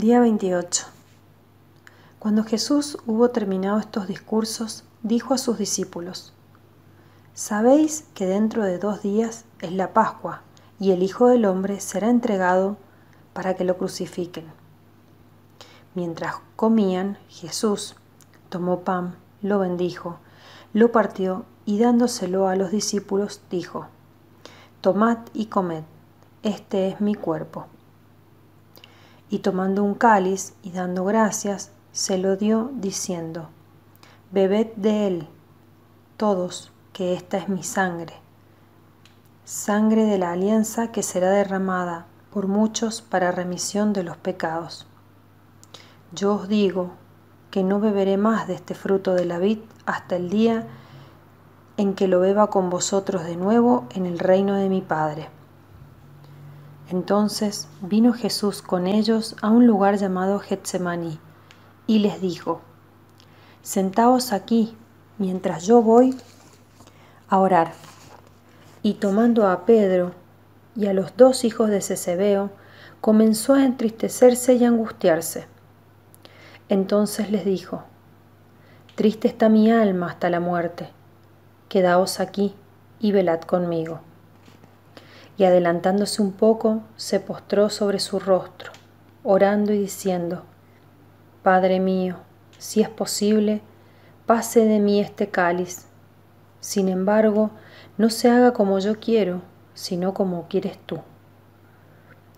Día 28. Cuando Jesús hubo terminado estos discursos, dijo a sus discípulos, Sabéis que dentro de dos días es la Pascua, y el Hijo del Hombre será entregado para que lo crucifiquen. Mientras comían, Jesús tomó pan, lo bendijo, lo partió y dándoselo a los discípulos, dijo, Tomad y comed, este es mi cuerpo y tomando un cáliz y dando gracias, se lo dio diciendo, Bebed de él, todos, que esta es mi sangre, sangre de la alianza que será derramada por muchos para remisión de los pecados. Yo os digo que no beberé más de este fruto de la vid hasta el día en que lo beba con vosotros de nuevo en el reino de mi Padre. Entonces vino Jesús con ellos a un lugar llamado Getsemaní y les dijo, Sentaos aquí mientras yo voy a orar. Y tomando a Pedro y a los dos hijos de Cesebeo, comenzó a entristecerse y a angustiarse. Entonces les dijo, Triste está mi alma hasta la muerte, quedaos aquí y velad conmigo y adelantándose un poco, se postró sobre su rostro, orando y diciendo, Padre mío, si es posible, pase de mí este cáliz. Sin embargo, no se haga como yo quiero, sino como quieres tú.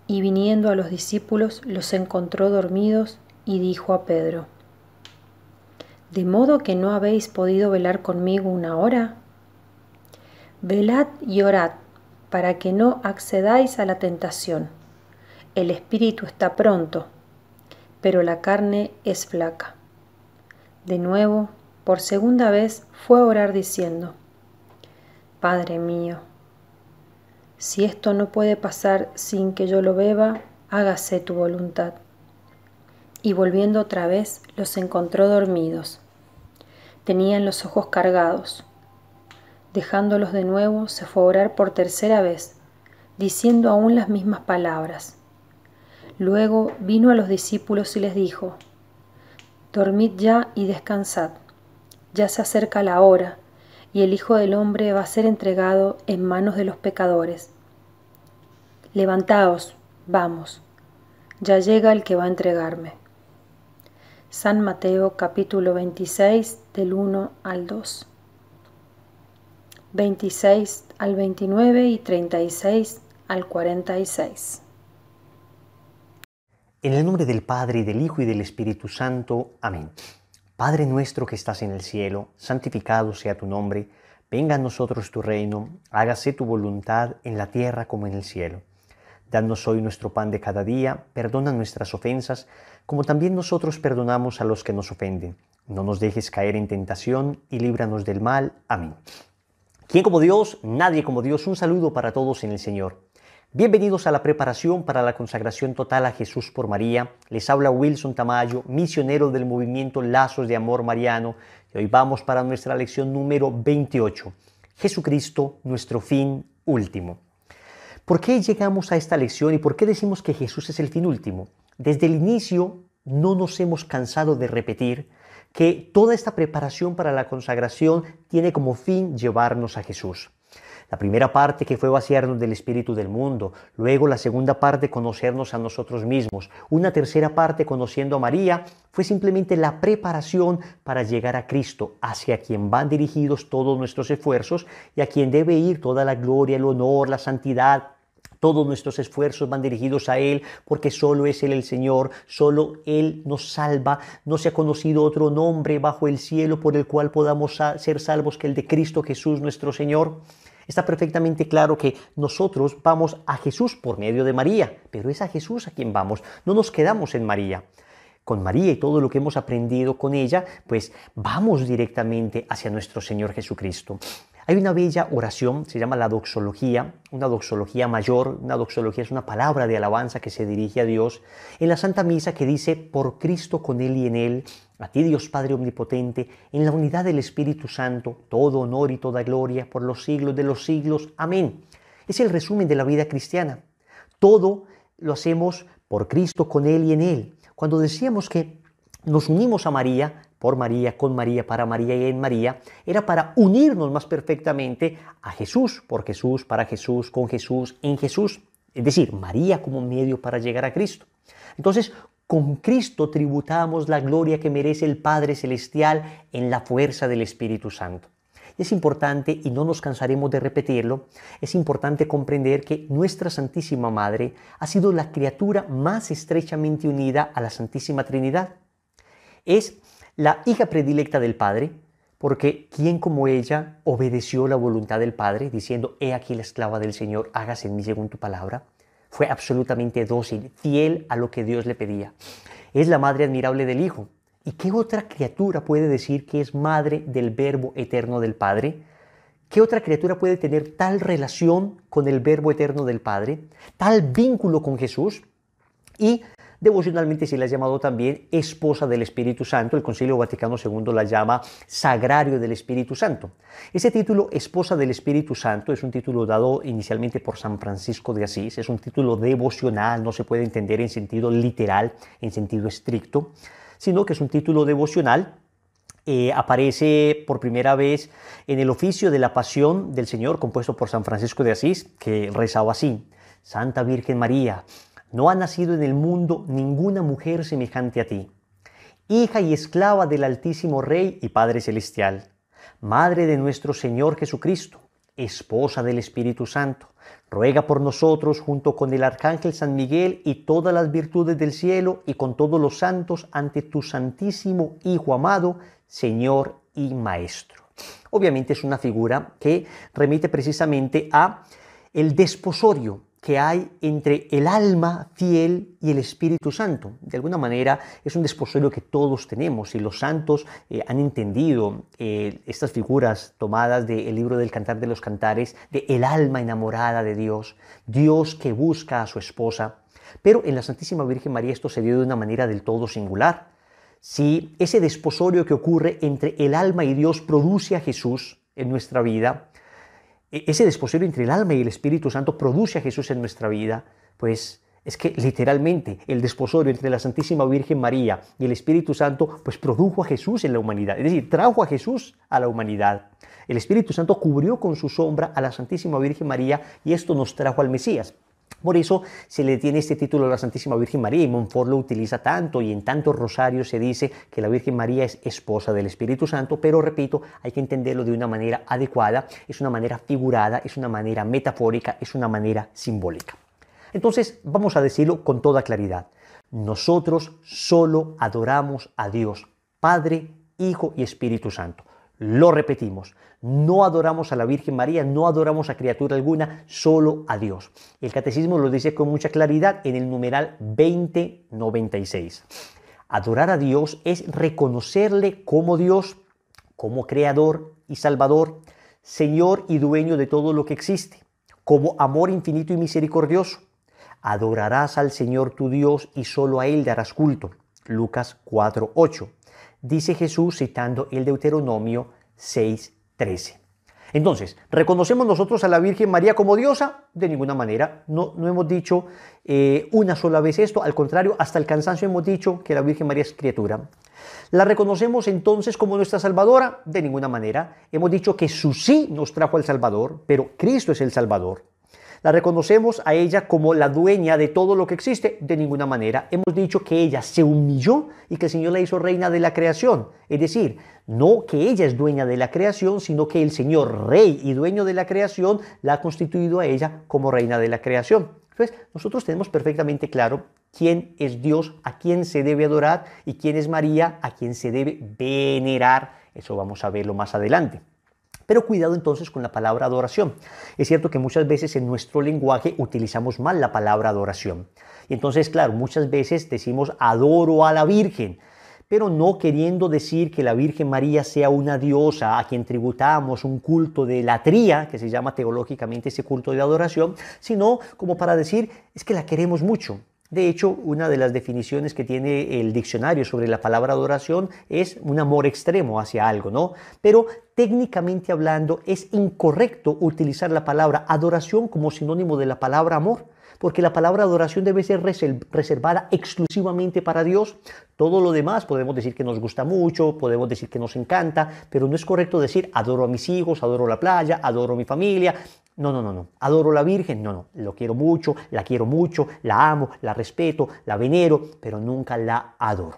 Y viniendo a los discípulos, los encontró dormidos y dijo a Pedro, ¿De modo que no habéis podido velar conmigo una hora? Velad y orad para que no accedáis a la tentación. El espíritu está pronto, pero la carne es flaca. De nuevo, por segunda vez, fue a orar diciendo, Padre mío, si esto no puede pasar sin que yo lo beba, hágase tu voluntad. Y volviendo otra vez, los encontró dormidos. Tenían los ojos cargados dejándolos de nuevo, se fue a orar por tercera vez, diciendo aún las mismas palabras. Luego vino a los discípulos y les dijo, Dormid ya y descansad, ya se acerca la hora, y el Hijo del Hombre va a ser entregado en manos de los pecadores. Levantaos, vamos, ya llega el que va a entregarme. San Mateo capítulo 26 del 1 al 2. 26 al 29 y 36 al 46. En el nombre del Padre, y del Hijo y del Espíritu Santo. Amén. Padre nuestro que estás en el cielo, santificado sea tu nombre, venga a nosotros tu reino, hágase tu voluntad en la tierra como en el cielo. Danos hoy nuestro pan de cada día, perdona nuestras ofensas, como también nosotros perdonamos a los que nos ofenden. No nos dejes caer en tentación y líbranos del mal. Amén. ¿Quién como Dios? Nadie como Dios. Un saludo para todos en el Señor. Bienvenidos a la preparación para la consagración total a Jesús por María. Les habla Wilson Tamayo, misionero del movimiento Lazos de Amor Mariano. Y hoy vamos para nuestra lección número 28. Jesucristo, nuestro fin último. ¿Por qué llegamos a esta lección y por qué decimos que Jesús es el fin último? Desde el inicio no nos hemos cansado de repetir que toda esta preparación para la consagración tiene como fin llevarnos a Jesús. La primera parte que fue vaciarnos del espíritu del mundo, luego la segunda parte conocernos a nosotros mismos, una tercera parte conociendo a María, fue simplemente la preparación para llegar a Cristo, hacia quien van dirigidos todos nuestros esfuerzos y a quien debe ir toda la gloria, el honor, la santidad, todos nuestros esfuerzos van dirigidos a Él porque solo es Él el Señor, solo Él nos salva. No se ha conocido otro nombre bajo el cielo por el cual podamos ser salvos que el de Cristo Jesús nuestro Señor. Está perfectamente claro que nosotros vamos a Jesús por medio de María, pero es a Jesús a quien vamos, no nos quedamos en María con María y todo lo que hemos aprendido con ella, pues vamos directamente hacia nuestro Señor Jesucristo. Hay una bella oración, se llama la doxología, una doxología mayor, una doxología es una palabra de alabanza que se dirige a Dios en la Santa Misa que dice, por Cristo con Él y en Él, a ti Dios Padre Omnipotente, en la unidad del Espíritu Santo, todo honor y toda gloria por los siglos de los siglos. Amén. Es el resumen de la vida cristiana. Todo lo hacemos por Cristo con Él y en Él. Cuando decíamos que nos unimos a María, por María, con María, para María y en María, era para unirnos más perfectamente a Jesús, por Jesús, para Jesús, con Jesús, en Jesús, es decir, María como medio para llegar a Cristo. Entonces, con Cristo tributamos la gloria que merece el Padre Celestial en la fuerza del Espíritu Santo. Es importante, y no nos cansaremos de repetirlo, es importante comprender que nuestra Santísima Madre ha sido la criatura más estrechamente unida a la Santísima Trinidad. Es la hija predilecta del Padre, porque ¿quién como ella obedeció la voluntad del Padre, diciendo, he aquí la esclava del Señor, hágase en mí según tu palabra, fue absolutamente dócil, fiel a lo que Dios le pedía. Es la madre admirable del Hijo. ¿Y qué otra criatura puede decir que es madre del Verbo eterno del Padre? ¿Qué otra criatura puede tener tal relación con el Verbo eterno del Padre, tal vínculo con Jesús? Y Devocionalmente se la ha llamado también esposa del Espíritu Santo. El Concilio Vaticano II la llama Sagrario del Espíritu Santo. Ese título, esposa del Espíritu Santo, es un título dado inicialmente por San Francisco de Asís. Es un título devocional, no se puede entender en sentido literal, en sentido estricto, sino que es un título devocional eh, aparece por primera vez en el oficio de la Pasión del Señor, compuesto por San Francisco de Asís, que rezaba así, Santa Virgen María, no ha nacido en el mundo ninguna mujer semejante a ti, hija y esclava del Altísimo Rey y Padre Celestial, Madre de nuestro Señor Jesucristo, esposa del Espíritu Santo, ruega por nosotros junto con el Arcángel San Miguel y todas las virtudes del cielo y con todos los santos ante tu Santísimo Hijo amado, Señor y Maestro. Obviamente es una figura que remite precisamente a el desposorio que hay entre el alma fiel y el Espíritu Santo. De alguna manera es un desposorio que todos tenemos y los santos eh, han entendido eh, estas figuras tomadas del libro del Cantar de los Cantares, de el alma enamorada de Dios, Dios que busca a su esposa. Pero en la Santísima Virgen María esto se dio de una manera del todo singular. Si ese desposorio que ocurre entre el alma y Dios produce a Jesús en nuestra vida, e-, ese desposorio entre el alma y el Espíritu Santo produce a Jesús en nuestra vida, pues es que literalmente el desposorio entre la Santísima Virgen María y el Espíritu Santo pues produjo a Jesús en la humanidad, es decir, trajo a Jesús a la humanidad. El Espíritu Santo cubrió con su sombra a la Santísima Virgen María y esto nos trajo al Mesías. Por eso se le tiene este título a la Santísima Virgen María y Montfort lo utiliza tanto y en tantos rosarios se dice que la Virgen María es esposa del Espíritu Santo, pero repito, hay que entenderlo de una manera adecuada, es una manera figurada, es una manera metafórica, es una manera simbólica. Entonces, vamos a decirlo con toda claridad. Nosotros solo adoramos a Dios, Padre, Hijo y Espíritu Santo. Lo repetimos, no adoramos a la Virgen María, no adoramos a criatura alguna, solo a Dios. El catecismo lo dice con mucha claridad en el numeral 2096. Adorar a Dios es reconocerle como Dios, como Creador y Salvador, Señor y dueño de todo lo que existe, como amor infinito y misericordioso. Adorarás al Señor tu Dios y solo a Él darás culto. Lucas 4.8 dice Jesús citando el Deuteronomio 6:13. Entonces, ¿reconocemos nosotros a la Virgen María como diosa? De ninguna manera, no, no hemos dicho eh, una sola vez esto, al contrario, hasta el cansancio hemos dicho que la Virgen María es criatura. ¿La reconocemos entonces como nuestra Salvadora? De ninguna manera, hemos dicho que su sí nos trajo al Salvador, pero Cristo es el Salvador. La reconocemos a ella como la dueña de todo lo que existe. De ninguna manera. Hemos dicho que ella se humilló y que el Señor la hizo reina de la creación. Es decir, no que ella es dueña de la creación, sino que el Señor, rey y dueño de la creación, la ha constituido a ella como reina de la creación. Entonces, nosotros tenemos perfectamente claro quién es Dios, a quién se debe adorar y quién es María, a quién se debe venerar. Eso vamos a verlo más adelante. Pero cuidado entonces con la palabra adoración. Es cierto que muchas veces en nuestro lenguaje utilizamos mal la palabra adoración. Y entonces, claro, muchas veces decimos adoro a la Virgen pero no queriendo decir que la Virgen María sea una diosa a quien tributamos un culto de latría, que se llama teológicamente ese culto de adoración, sino como para decir es que la queremos mucho, de hecho, una de las definiciones que tiene el diccionario sobre la palabra adoración es un amor extremo hacia algo, ¿no? Pero técnicamente hablando es incorrecto utilizar la palabra adoración como sinónimo de la palabra amor porque la palabra adoración debe ser reservada exclusivamente para Dios. Todo lo demás podemos decir que nos gusta mucho, podemos decir que nos encanta, pero no es correcto decir adoro a mis hijos, adoro la playa, adoro mi familia. No, no, no, no. Adoro a la Virgen. No, no. Lo quiero mucho, la quiero mucho, la amo, la respeto, la venero, pero nunca la adoro.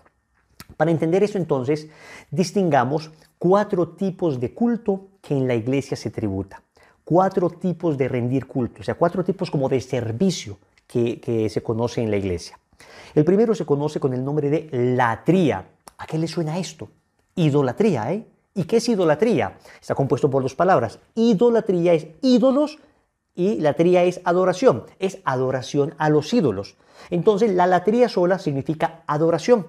Para entender eso entonces, distingamos cuatro tipos de culto que en la iglesia se tributa cuatro tipos de rendir culto, o sea, cuatro tipos como de servicio que, se conoce en la iglesia. El primero se conoce con el nombre de latría. ¿A qué le suena esto? Idolatría, ¿eh? ¿Y qué es idolatría? Está compuesto por dos palabras. Idolatría es ídolos y latría es adoración, es adoración a los ídolos. Entonces, la latría sola significa adoración.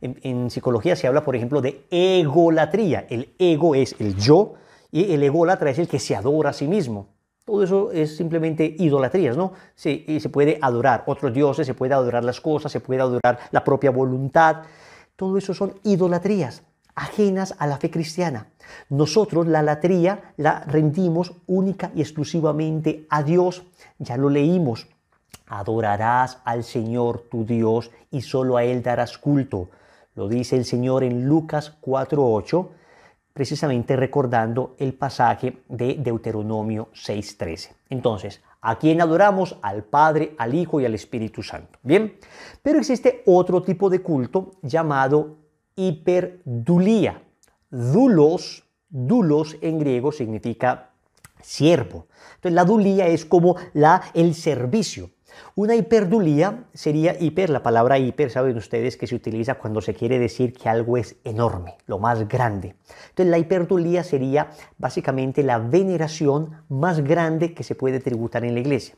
En, en, psicología se habla, por ejemplo, de egolatría. El ego es el yo, y el ególatra es el que se adora a sí mismo. Todo eso es simplemente idolatrías, ¿no? Sí, se puede adorar otros dioses, se puede adorar las cosas, se puede adorar la propia voluntad. Todo eso son idolatrías ajenas a la fe cristiana. Nosotros la latría la rendimos única y exclusivamente a Dios. Ya lo leímos. Adorarás al Señor tu Dios y solo a Él darás culto. Lo dice el Señor en Lucas 4.8 precisamente recordando el pasaje de Deuteronomio 6.13. Entonces, ¿a quién adoramos? Al Padre, al Hijo y al Espíritu Santo. Bien, pero existe otro tipo de culto llamado hiperdulía. Dulos, dulos en griego significa siervo. Entonces la dulía es como la, el servicio, una hiperdulía sería hiper, la palabra hiper saben ustedes que se utiliza cuando se quiere decir que algo es enorme, lo más grande. Entonces la hiperdulía sería básicamente la veneración más grande que se puede tributar en la iglesia.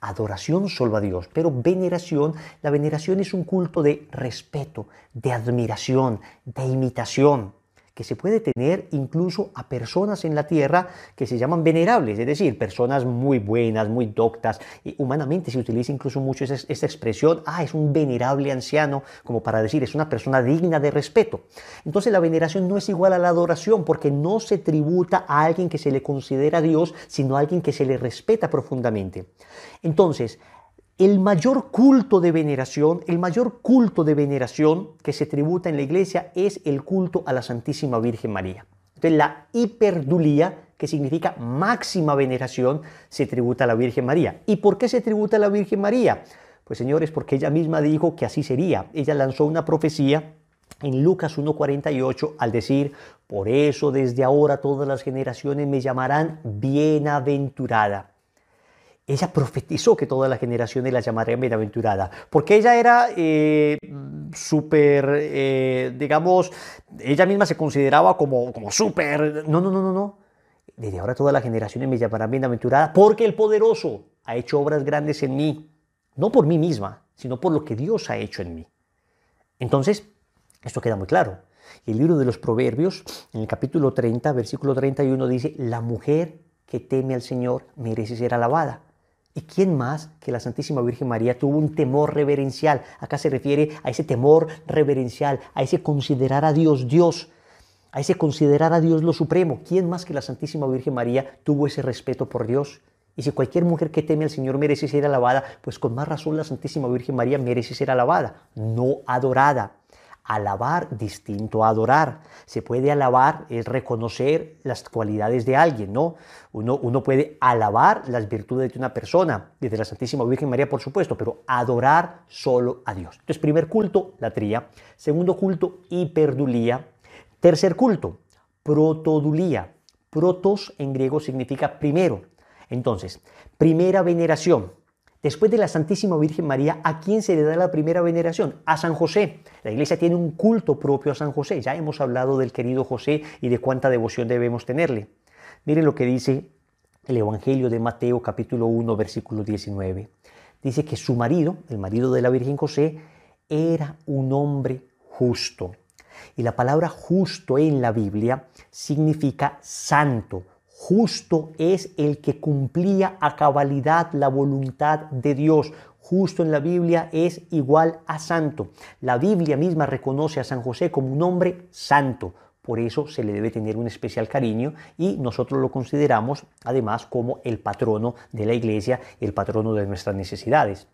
Adoración solo a Dios, pero veneración, la veneración es un culto de respeto, de admiración, de imitación que se puede tener incluso a personas en la tierra que se llaman venerables, es decir, personas muy buenas, muy doctas. Y humanamente se utiliza incluso mucho esa, esta expresión, ah, es un venerable anciano, como para decir, es una persona digna de respeto. Entonces la veneración no es igual a la adoración porque no se tributa a alguien que se le considera Dios, sino a alguien que se le respeta profundamente. Entonces, el mayor culto de veneración, el mayor culto de veneración que se tributa en la iglesia es el culto a la Santísima Virgen María. Entonces la hiperdulía, que significa máxima veneración, se tributa a la Virgen María. ¿Y por qué se tributa a la Virgen María? Pues señores, porque ella misma dijo que así sería. Ella lanzó una profecía en Lucas 1.48 al decir, por eso desde ahora todas las generaciones me llamarán bienaventurada ella profetizó que todas las generaciones la llamarían bienaventurada, porque ella era eh, súper, eh, digamos, ella misma se consideraba como, como súper, no, no, no, no, no, desde ahora todas las generaciones me llamarán bienaventurada, porque el poderoso ha hecho obras grandes en mí, no por mí misma, sino por lo que Dios ha hecho en mí. Entonces, esto queda muy claro. El libro de los Proverbios, en el capítulo 30, versículo 31, dice, la mujer que teme al Señor merece ser alabada. ¿Y quién más que la Santísima Virgen María tuvo un temor reverencial? Acá se refiere a ese temor reverencial, a ese considerar a Dios Dios, a ese considerar a Dios lo supremo. ¿Quién más que la Santísima Virgen María tuvo ese respeto por Dios? Y si cualquier mujer que teme al Señor merece ser alabada, pues con más razón la Santísima Virgen María merece ser alabada, no adorada alabar distinto a adorar. Se puede alabar, es reconocer las cualidades de alguien, ¿no? Uno, uno puede alabar las virtudes de una persona, desde la Santísima Virgen María, por supuesto, pero adorar solo a Dios. Entonces, primer culto, la tría. Segundo culto, hiperdulía. Tercer culto, protodulía. Protos en griego significa primero. Entonces, primera veneración, Después de la Santísima Virgen María, ¿a quién se le da la primera veneración? A San José. La iglesia tiene un culto propio a San José. Ya hemos hablado del querido José y de cuánta devoción debemos tenerle. Miren lo que dice el Evangelio de Mateo capítulo 1 versículo 19. Dice que su marido, el marido de la Virgen José, era un hombre justo. Y la palabra justo en la Biblia significa santo, Justo es el que cumplía a cabalidad la voluntad de Dios. Justo en la Biblia es igual a santo. La Biblia misma reconoce a San José como un hombre santo. Por eso se le debe tener un especial cariño y nosotros lo consideramos además como el patrono de la iglesia, el patrono de nuestras necesidades.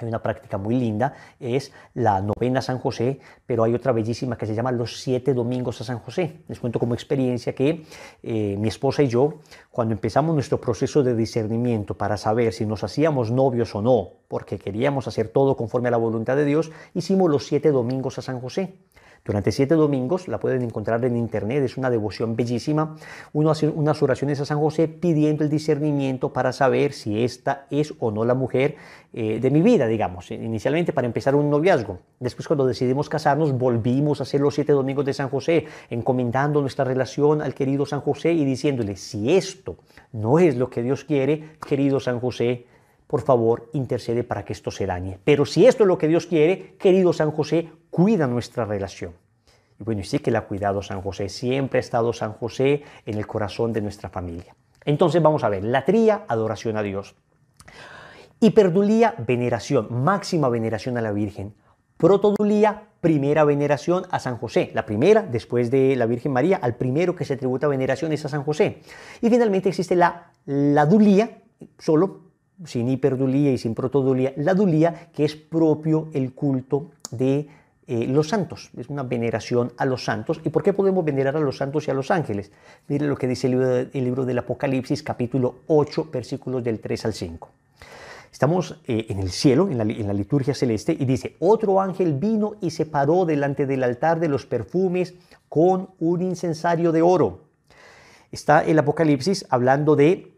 Hay una práctica muy linda, es la novena San José, pero hay otra bellísima que se llama Los Siete Domingos a San José. Les cuento como experiencia que eh, mi esposa y yo, cuando empezamos nuestro proceso de discernimiento para saber si nos hacíamos novios o no, porque queríamos hacer todo conforme a la voluntad de Dios, hicimos los siete domingos a San José. Durante siete domingos la pueden encontrar en internet, es una devoción bellísima. Uno hace unas oraciones a San José pidiendo el discernimiento para saber si esta es o no la mujer eh, de mi vida, digamos, inicialmente para empezar un noviazgo. Después cuando decidimos casarnos volvimos a hacer los siete domingos de San José, encomendando nuestra relación al querido San José y diciéndole, si esto no es lo que Dios quiere, querido San José, por favor, intercede para que esto se dañe. Pero si esto es lo que Dios quiere, querido San José, cuida nuestra relación. Y bueno, sí que la ha cuidado San José, siempre ha estado San José en el corazón de nuestra familia. Entonces vamos a ver, latría, adoración a Dios. Hiperdulía, veneración, máxima veneración a la Virgen. Protodulía, primera veneración a San José. La primera, después de la Virgen María, al primero que se atributa veneración es a San José. Y finalmente existe la, la dulía, solo sin hiperdulía y sin protodulía, la dulía que es propio el culto de eh, los santos, es una veneración a los santos. ¿Y por qué podemos venerar a los santos y a los ángeles? Mire lo que dice el libro, del Apocalipsis, capítulo 8, versículos del 3 al 5. Estamos eh, en el cielo, en la liturgia celeste, y dice, otro ángel vino y se paró delante del altar de los perfumes con un incensario de oro. Está el Apocalipsis hablando de,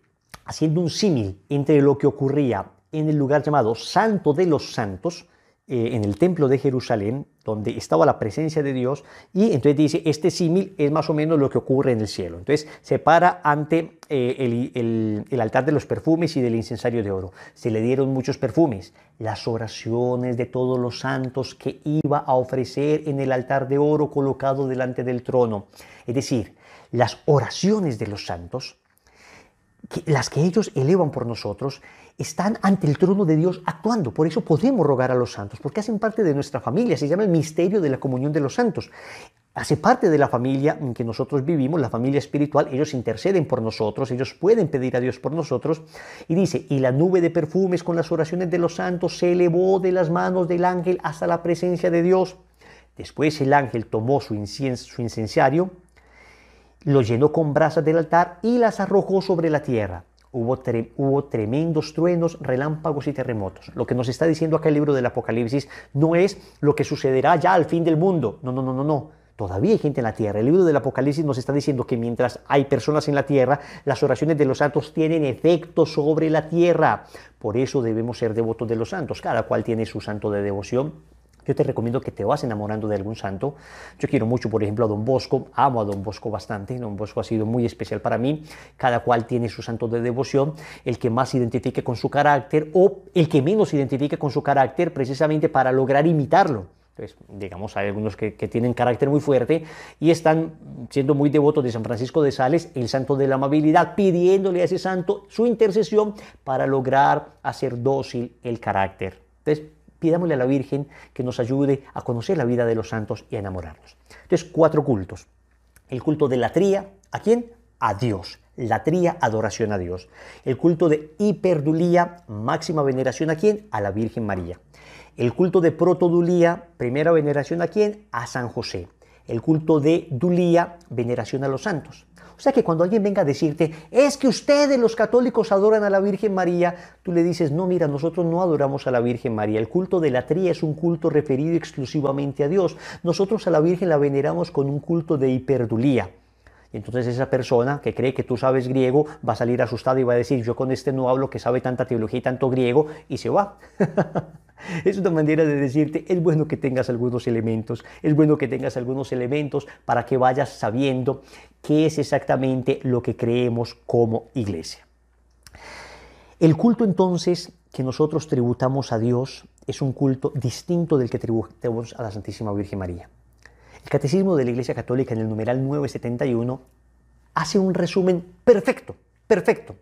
haciendo un símil entre lo que ocurría en el lugar llamado Santo de los Santos, eh, en el templo de Jerusalén, donde estaba la presencia de Dios, y entonces dice, este símil es más o menos lo que ocurre en el cielo. Entonces se para ante eh, el, altar de los perfumes y del incensario de oro. Se le dieron muchos perfumes, las oraciones de todos los santos que iba a ofrecer en el altar de oro colocado delante del trono. Es decir, las oraciones de los santos, las que ellos elevan por nosotros, están ante el trono de Dios actuando. Por eso podemos rogar a los santos, porque hacen parte de nuestra familia. Se llama el misterio de la comunión de los santos. Hace parte de la familia en que nosotros vivimos, la familia espiritual. Ellos interceden por nosotros, ellos pueden pedir a Dios por nosotros. Y dice, y la nube de perfumes con las oraciones de los santos se elevó de las manos del ángel hasta la presencia de Dios. Después el ángel tomó su, su incensario, lo llenó con brasas del altar y las arrojó sobre la tierra hubo, tremendos truenos, relámpagos y terremotos. Lo que nos está diciendo acá el libro del Apocalipsis no es lo que sucederá ya al fin del mundo. No, no, no, no, no. Todavía hay gente en la tierra. El libro del Apocalipsis nos está diciendo que mientras hay personas en la tierra, las oraciones de los santos tienen efecto sobre la tierra. Por eso debemos ser devotos de los santos. Cada cual tiene su santo de devoción yo te recomiendo que te vas enamorando de algún santo. Yo quiero mucho, por ejemplo, a Don Bosco, amo a Don Bosco bastante, Don Bosco ha sido muy especial para mí, cada cual tiene su santo de devoción, el que más se identifique con su carácter o el que menos se identifique con su carácter precisamente para lograr imitarlo. Entonces, digamos, hay algunos que, tienen carácter muy fuerte y están siendo muy devotos de San Francisco de Sales, el santo de la amabilidad, pidiéndole a ese santo su intercesión para lograr hacer dócil el carácter. Entonces, Pidámosle a la Virgen que nos ayude a conocer la vida de los santos y a enamorarnos. Entonces, cuatro cultos. El culto de la tría, ¿a quién? A Dios. La tría, adoración a Dios. El culto de hiperdulía, máxima veneración a quién? A la Virgen María. El culto de protodulía, primera veneración a quién? A San José. El culto de dulía, veneración a los santos. O sea que cuando alguien venga a decirte, es que ustedes los católicos adoran a la Virgen María, tú le dices, no, mira, nosotros no adoramos a la Virgen María. El culto de la tría es un culto referido exclusivamente a Dios. Nosotros a la Virgen la veneramos con un culto de hiperdulía. Entonces esa persona que cree que tú sabes griego va a salir asustada y va a decir, yo con este no hablo que sabe tanta teología y tanto griego, y se va. Es una manera de decirte, es bueno que tengas algunos elementos, es bueno que tengas algunos elementos para que vayas sabiendo qué es exactamente lo que creemos como iglesia. El culto entonces que nosotros tributamos a Dios es un culto distinto del que tributamos a la Santísima Virgen María. El Catecismo de la Iglesia Católica en el numeral 971 hace un resumen perfecto, perfecto,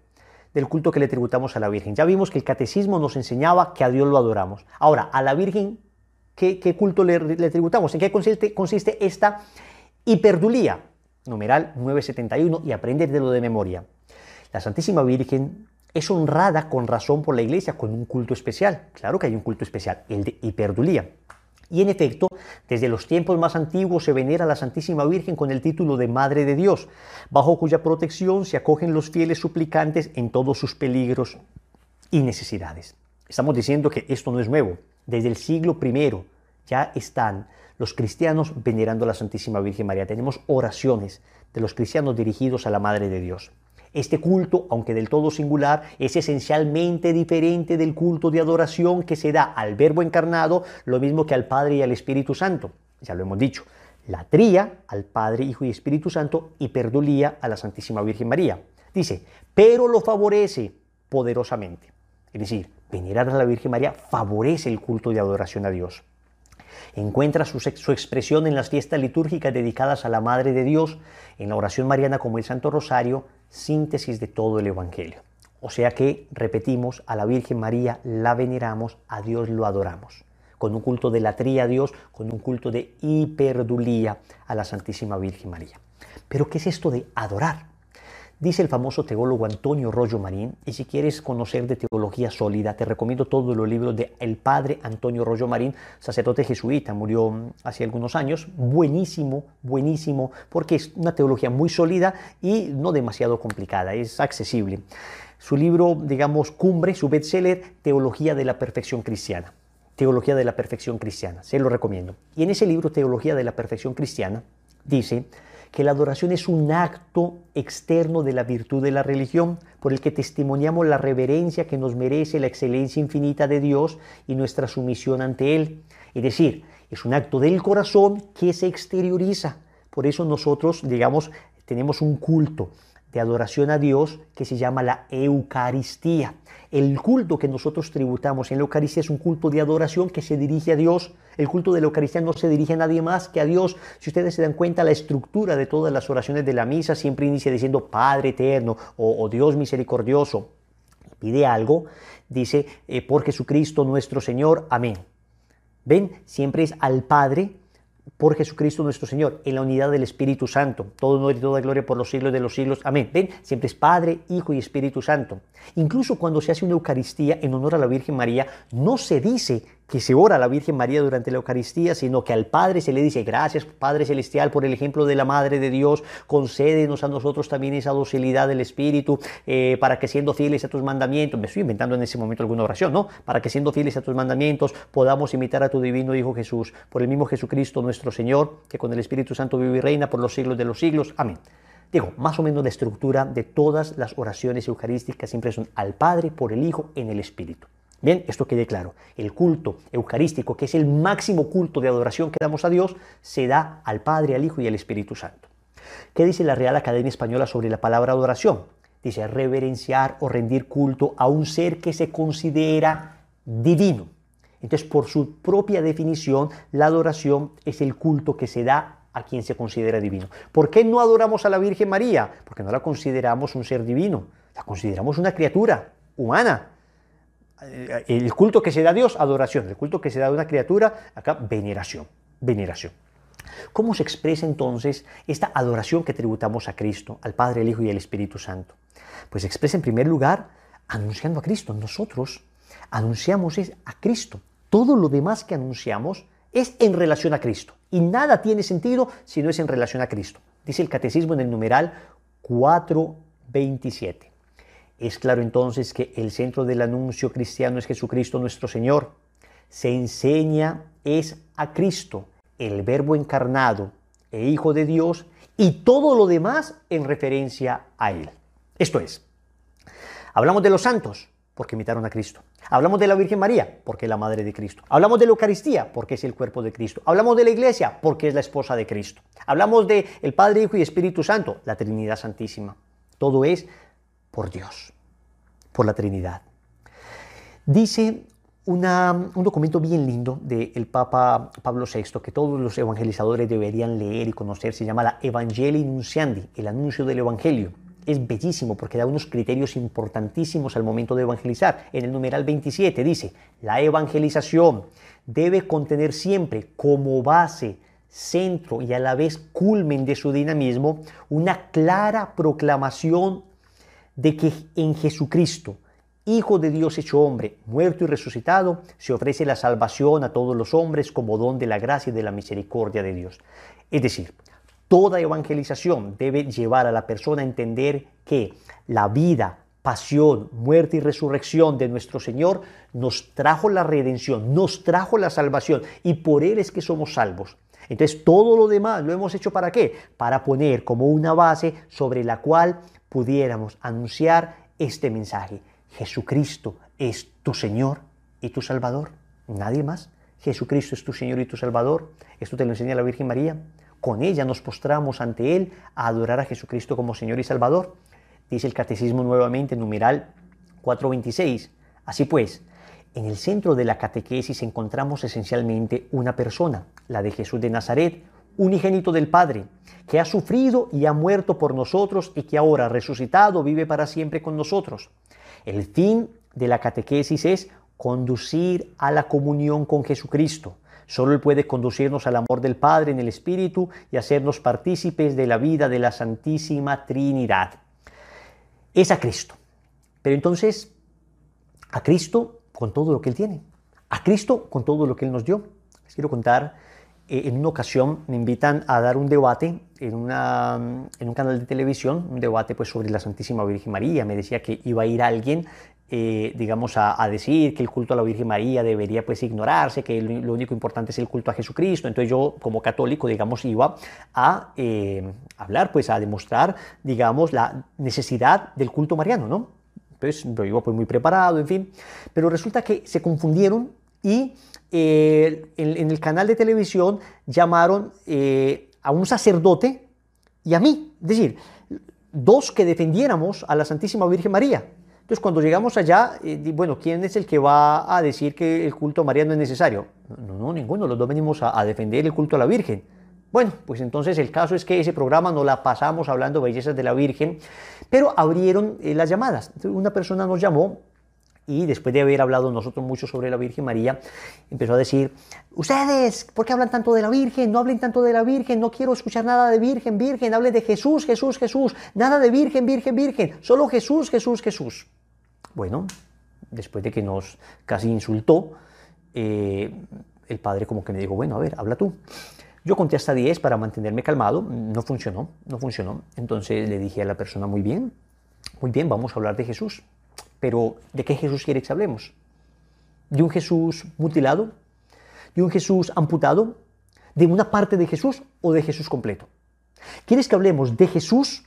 del culto que le tributamos a la Virgen. Ya vimos que el Catecismo nos enseñaba que a Dios lo adoramos. Ahora, a la Virgen, ¿qué, culto le, tributamos? ¿En qué consiste, consiste esta hiperdulía? Numeral 971 y aprender de lo de memoria. La Santísima Virgen es honrada con razón por la Iglesia, con un culto especial. Claro que hay un culto especial, el de hiperdulía. Y en efecto, desde los tiempos más antiguos se venera a la Santísima Virgen con el título de Madre de Dios, bajo cuya protección se acogen los fieles suplicantes en todos sus peligros y necesidades. Estamos diciendo que esto no es nuevo. Desde el siglo I ya están los cristianos venerando a la Santísima Virgen María. Tenemos oraciones de los cristianos dirigidos a la Madre de Dios. Este culto, aunque del todo singular, es esencialmente diferente del culto de adoración que se da al Verbo encarnado, lo mismo que al Padre y al Espíritu Santo. Ya lo hemos dicho. La al Padre, Hijo y Espíritu Santo y perdolía a la Santísima Virgen María. Dice, pero lo favorece poderosamente. Es decir, venerar a la Virgen María favorece el culto de adoración a Dios encuentra su, expresión en las fiestas litúrgicas dedicadas a la Madre de Dios, en la oración mariana como el Santo Rosario, síntesis de todo el Evangelio. O sea que, repetimos, a la Virgen María la veneramos, a Dios lo adoramos, con un culto de latría a Dios, con un culto de hiperdulía a la Santísima Virgen María. Pero ¿qué es esto de adorar? Dice el famoso teólogo Antonio Rollo Marín, y si quieres conocer de teología sólida, te recomiendo todos los libros de el padre Antonio Rollo Marín, sacerdote jesuita, murió hace algunos años, buenísimo, buenísimo, porque es una teología muy sólida y no demasiado complicada, es accesible. Su libro, digamos, cumbre, su bestseller, Teología de la Perfección Cristiana. Teología de la Perfección Cristiana, se lo recomiendo. Y en ese libro, Teología de la Perfección Cristiana, dice que la adoración es un acto externo de la virtud de la religión, por el que testimoniamos la reverencia que nos merece la excelencia infinita de Dios y nuestra sumisión ante Él. Es decir, es un acto del corazón que se exterioriza. Por eso nosotros, digamos, tenemos un culto, de adoración a Dios que se llama la Eucaristía. El culto que nosotros tributamos en la Eucaristía es un culto de adoración que se dirige a Dios. El culto de la Eucaristía no se dirige a nadie más que a Dios. Si ustedes se dan cuenta, la estructura de todas las oraciones de la misa siempre inicia diciendo Padre eterno o, oh Dios misericordioso. Pide algo, dice eh, por Jesucristo nuestro Señor, amén. Ven, siempre es al Padre por Jesucristo nuestro Señor, en la unidad del Espíritu Santo. Todo honor y toda gloria por los siglos de los siglos. Amén. Ven, siempre es Padre, Hijo y Espíritu Santo. Incluso cuando se hace una Eucaristía en honor a la Virgen María, no se dice que se ora a la Virgen María durante la Eucaristía, sino que al Padre se le dice, gracias Padre Celestial por el ejemplo de la Madre de Dios, concédenos a nosotros también esa docilidad del Espíritu, eh, para que siendo fieles a tus mandamientos, me estoy inventando en ese momento alguna oración, ¿no? Para que siendo fieles a tus mandamientos podamos imitar a tu divino Hijo Jesús, por el mismo Jesucristo nuestro Señor, que con el Espíritu Santo vive y reina por los siglos de los siglos. Amén. Digo, más o menos la estructura de todas las oraciones eucarísticas siempre son al Padre, por el Hijo, en el Espíritu. Bien, esto quede claro. El culto eucarístico, que es el máximo culto de adoración que damos a Dios, se da al Padre, al Hijo y al Espíritu Santo. ¿Qué dice la Real Academia Española sobre la palabra adoración? Dice reverenciar o rendir culto a un ser que se considera divino. Entonces, por su propia definición, la adoración es el culto que se da a quien se considera divino. ¿Por qué no adoramos a la Virgen María? Porque no la consideramos un ser divino, la consideramos una criatura humana. Eh, el culto que se da a Dios, adoración. El culto que se da a una criatura, acá, veneración. Veneración. ¿Cómo se expresa entonces esta adoración que tributamos a Cristo, al Padre, el Hijo y el Espíritu Santo? Pues se expresa en primer lugar anunciando a Cristo. Nosotros anunciamos a Cristo. Todo lo demás que anunciamos es en relación a Cristo. Y nada tiene sentido si no es en relación a Cristo. Dice el catecismo en el numeral 427. Es claro entonces que el centro del anuncio cristiano es Jesucristo nuestro Señor. Se enseña es a Cristo, el Verbo encarnado e Hijo de Dios, y todo lo demás en referencia a Él. Esto es, hablamos de los santos, porque imitaron a Cristo. Hablamos de la Virgen María, porque es la Madre de Cristo. Hablamos de la Eucaristía, porque es el cuerpo de Cristo. Hablamos de la Iglesia, porque es la esposa de Cristo. Hablamos de el Padre, Hijo y Espíritu Santo, la Trinidad Santísima. Todo es por Dios por la Trinidad. Dice un documento bien lindo del Papa Pablo VI que todos los evangelizadores deberían leer y conocer. Se llama la Evangelii Nunciandi, el anuncio del Evangelio. Es bellísimo porque da unos criterios importantísimos al momento de evangelizar. En el numeral 27 dice, la evangelización debe contener siempre como base centro y a la vez culmen de su dinamismo, una clara proclamación de que en Jesucristo, Hijo de Dios hecho hombre, muerto y resucitado, se ofrece la salvación a todos los hombres como don de la gracia y de la misericordia de Dios. Es decir, toda evangelización debe llevar a la persona a entender que la vida, pasión, muerte y resurrección de nuestro Señor nos trajo la redención, nos trajo la salvación y por Él es que somos salvos. Entonces todo lo demás lo hemos hecho para qué? Para poner como una base sobre la cual pudiéramos anunciar este mensaje. Jesucristo es tu Señor y tu Salvador. Nadie más. Jesucristo es tu Señor y tu Salvador. Esto te lo enseña la Virgen María. Con ella nos postramos ante Él a adorar a Jesucristo como Señor y Salvador. Dice el Catecismo nuevamente, numeral 426. Así pues, en el centro de la catequesis encontramos esencialmente una persona, la de Jesús de Nazaret, unigénito del Padre, que ha sufrido y ha muerto por nosotros y que ahora resucitado vive para siempre con nosotros. El fin de la catequesis es conducir a la comunión con Jesucristo. Solo Él puede conducirnos al amor del Padre en el Espíritu y hacernos partícipes de la vida de la Santísima Trinidad. Es a Cristo. Pero entonces, a Cristo con todo lo que Él tiene. A Cristo con todo lo que Él nos dio. Les quiero contar eh, en una ocasión me invitan a dar un debate en, una, en, un canal de televisión, un debate pues, sobre la Santísima Virgen María. Me decía que iba a ir alguien, eh, digamos, a, decir que el culto a la Virgen María debería pues, ignorarse, que lo, único importante es el culto a Jesucristo. Entonces yo, como católico, digamos, iba a eh, hablar, pues a demostrar, digamos, la necesidad del culto mariano, ¿no? Pues yo iba pues, muy preparado, en fin. Pero resulta que se confundieron y eh, en, el canal de televisión llamaron eh, a un sacerdote y a mí, es decir, dos que defendiéramos a la Santísima Virgen María. Entonces, cuando llegamos allá, eh, bueno, ¿quién es el que va a decir que el culto a María no es necesario? No, no, ninguno, los dos venimos a, defender el culto a la Virgen. Bueno, pues entonces el caso es que ese programa no la pasamos hablando bellezas de la Virgen, pero abrieron las llamadas. una persona nos llamó y después de haber hablado nosotros mucho sobre la Virgen María, empezó a decir, ustedes, ¿por qué hablan tanto de la Virgen? No hablen tanto de la Virgen, no quiero escuchar nada de Virgen, Virgen, hablen de Jesús, Jesús, Jesús, nada de Virgen, Virgen, Virgen, solo Jesús, Jesús, Jesús. Bueno, después de que nos casi insultó, eh, el padre como que me dijo, bueno, a ver, habla tú. Yo conté hasta 10 para mantenerme calmado, no funcionó, no funcionó. Entonces le dije a la persona, muy bien, muy bien, vamos a hablar de Jesús. Pero ¿de qué Jesús quiere que hablemos? ¿De un Jesús mutilado? ¿De un Jesús amputado? ¿De una parte de Jesús o de Jesús completo? ¿Quieres que hablemos de Jesús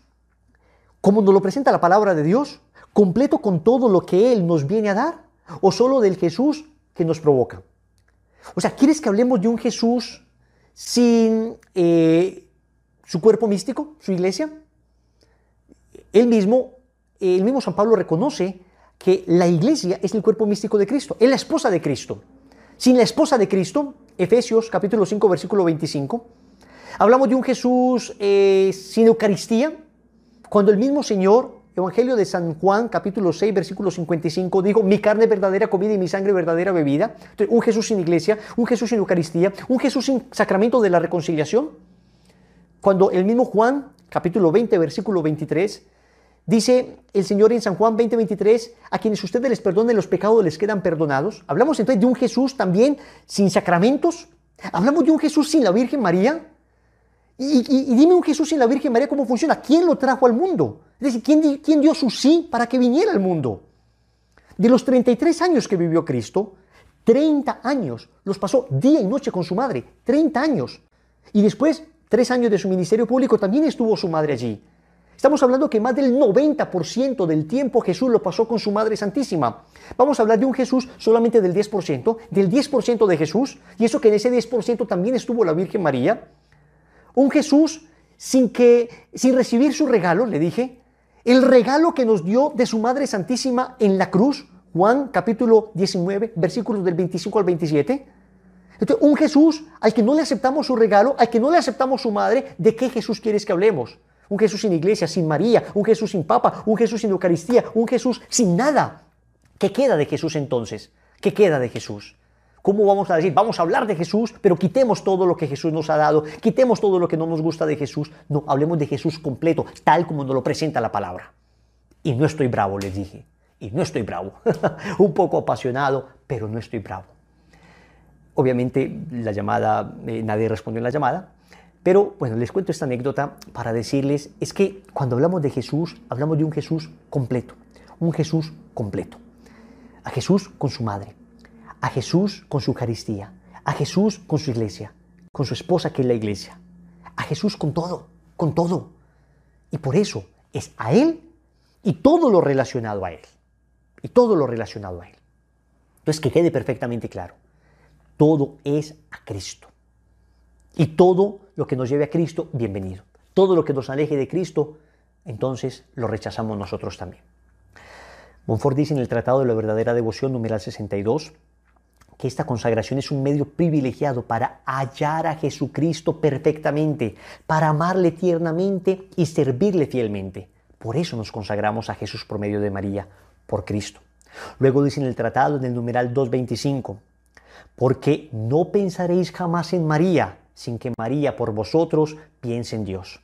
como nos lo presenta la palabra de Dios? ¿Completo con todo lo que Él nos viene a dar? ¿O solo del Jesús que nos provoca? O sea, ¿quieres que hablemos de un Jesús sin eh, su cuerpo místico, su iglesia? Él mismo, el mismo San Pablo reconoce que la iglesia es el cuerpo místico de Cristo, es la esposa de Cristo. Sin la esposa de Cristo, Efesios capítulo 5, versículo 25, hablamos de un Jesús eh, sin Eucaristía, cuando el mismo Señor, Evangelio de San Juan capítulo 6, versículo 55, dijo, mi carne es verdadera comida y mi sangre verdadera bebida. un Jesús sin iglesia, un Jesús sin Eucaristía, un Jesús sin sacramento de la reconciliación. Cuando el mismo Juan capítulo 20, versículo 23, Dice el Señor en San Juan 20:23, a quienes ustedes les perdonen los pecados les quedan perdonados. Hablamos entonces de un Jesús también sin sacramentos. Hablamos de un Jesús sin la Virgen María. Y, dime un Jesús sin la Virgen María cómo funciona. ¿Quién lo trajo al mundo? Es decir, ¿quién, quién dio su sí para que viniera al mundo? De los 33 años que vivió Cristo, 30 años los pasó día y noche con su madre. 30 años. Y después, tres años de su ministerio público, también estuvo su madre allí. Estamos hablando que más del 90% del tiempo Jesús lo pasó con su Madre Santísima. Vamos a hablar de un Jesús solamente del 10%, del 10% de Jesús, y eso que en ese 10% también estuvo la Virgen María. Un Jesús sin que sin recibir su regalo, le dije, el regalo que nos dio de su Madre Santísima en la cruz, Juan capítulo 19, versículos del 25 al 27. Entonces, un Jesús al que no le aceptamos su regalo, al que no le aceptamos su madre, ¿de qué Jesús quieres que hablemos? un Jesús sin iglesia, sin María, un Jesús sin Papa, un Jesús sin Eucaristía, un Jesús sin nada. ¿Qué queda de Jesús entonces? ¿Qué queda de Jesús? ¿Cómo vamos a decir, vamos a hablar de Jesús, pero quitemos todo lo que Jesús nos ha dado, quitemos todo lo que no nos gusta de Jesús? No, hablemos de Jesús completo, tal como nos lo presenta la palabra. Y no estoy bravo, les dije. Y no estoy bravo. un poco apasionado, pero no estoy bravo. Obviamente la llamada, eh, nadie respondió en la llamada, pero bueno, les cuento esta anécdota para decirles, es que cuando hablamos de Jesús, hablamos de un Jesús completo, un Jesús completo. A Jesús con su madre, a Jesús con su Eucaristía, a Jesús con su iglesia, con su esposa que es la iglesia, a Jesús con todo, con todo. Y por eso es a Él y todo lo relacionado a Él. Y todo lo relacionado a Él. Entonces que quede perfectamente claro, todo es a Cristo. Y todo lo que nos lleve a Cristo, bienvenido. Todo lo que nos aleje de Cristo, entonces lo rechazamos nosotros también. Bonfort dice en el Tratado de la Verdadera Devoción, numeral 62, que esta consagración es un medio privilegiado para hallar a Jesucristo perfectamente, para amarle tiernamente y servirle fielmente. Por eso nos consagramos a Jesús por medio de María, por Cristo. Luego dice en el tratado, en el numeral 225, porque no pensaréis jamás en María, sin que María por vosotros piense en Dios.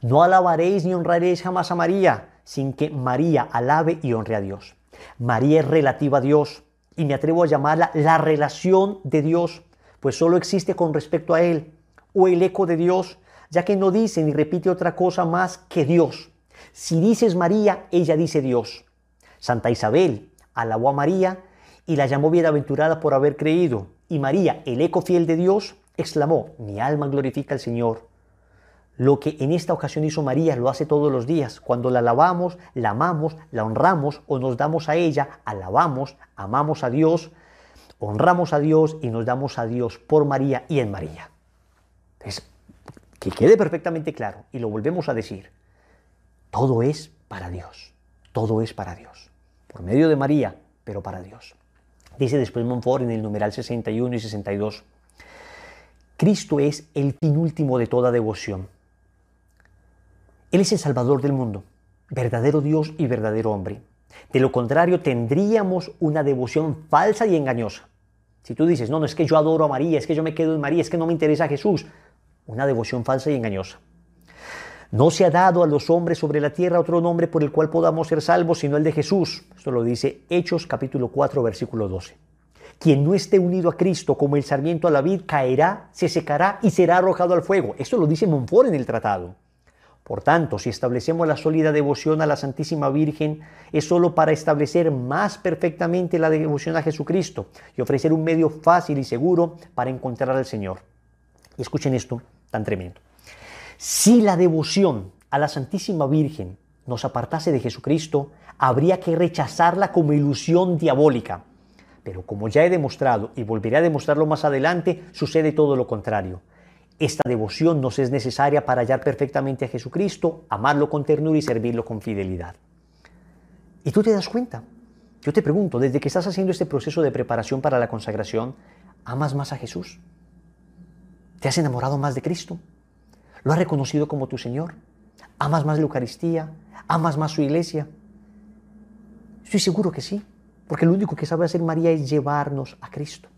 No alabaréis ni honraréis jamás a María, sin que María alabe y honre a Dios. María es relativa a Dios, y me atrevo a llamarla la relación de Dios, pues solo existe con respecto a Él, o el eco de Dios, ya que no dice ni repite otra cosa más que Dios. Si dices María, ella dice Dios. Santa Isabel alabó a María y la llamó bienaventurada por haber creído, y María, el eco fiel de Dios, exclamó, mi alma glorifica al Señor. Lo que en esta ocasión hizo María lo hace todos los días. Cuando la alabamos, la amamos, la honramos o nos damos a ella, alabamos, amamos a Dios, honramos a Dios y nos damos a Dios por María y en María. es que quede perfectamente claro y lo volvemos a decir. Todo es para Dios. Todo es para Dios. Por medio de María, pero para Dios. Dice después Monfort en el numeral 61 y 62. Cristo es el fin último de toda devoción. Él es el Salvador del mundo, verdadero Dios y verdadero hombre. De lo contrario, tendríamos una devoción falsa y engañosa. Si tú dices, no, no es que yo adoro a María, es que yo me quedo en María, es que no me interesa Jesús, una devoción falsa y engañosa. No se ha dado a los hombres sobre la tierra otro nombre por el cual podamos ser salvos, sino el de Jesús. Esto lo dice Hechos capítulo 4, versículo 12. Quien no esté unido a Cristo como el sarmiento a la vid caerá, se secará y será arrojado al fuego. Esto lo dice Monfort en el tratado. Por tanto, si establecemos la sólida devoción a la Santísima Virgen, es sólo para establecer más perfectamente la devoción a Jesucristo y ofrecer un medio fácil y seguro para encontrar al Señor. escuchen esto tan tremendo. Si la devoción a la Santísima Virgen nos apartase de Jesucristo, habría que rechazarla como ilusión diabólica. Pero como ya he demostrado y volveré a demostrarlo más adelante, sucede todo lo contrario. Esta devoción nos es necesaria para hallar perfectamente a Jesucristo, amarlo con ternura y servirlo con fidelidad. Y tú te das cuenta. Yo te pregunto, desde que estás haciendo este proceso de preparación para la consagración, ¿amas más a Jesús? ¿Te has enamorado más de Cristo? ¿Lo has reconocido como tu Señor? ¿Amas más la Eucaristía? ¿Amas más su iglesia? Estoy seguro que sí. Porque lo único que sabe hacer María es llevarnos a Cristo.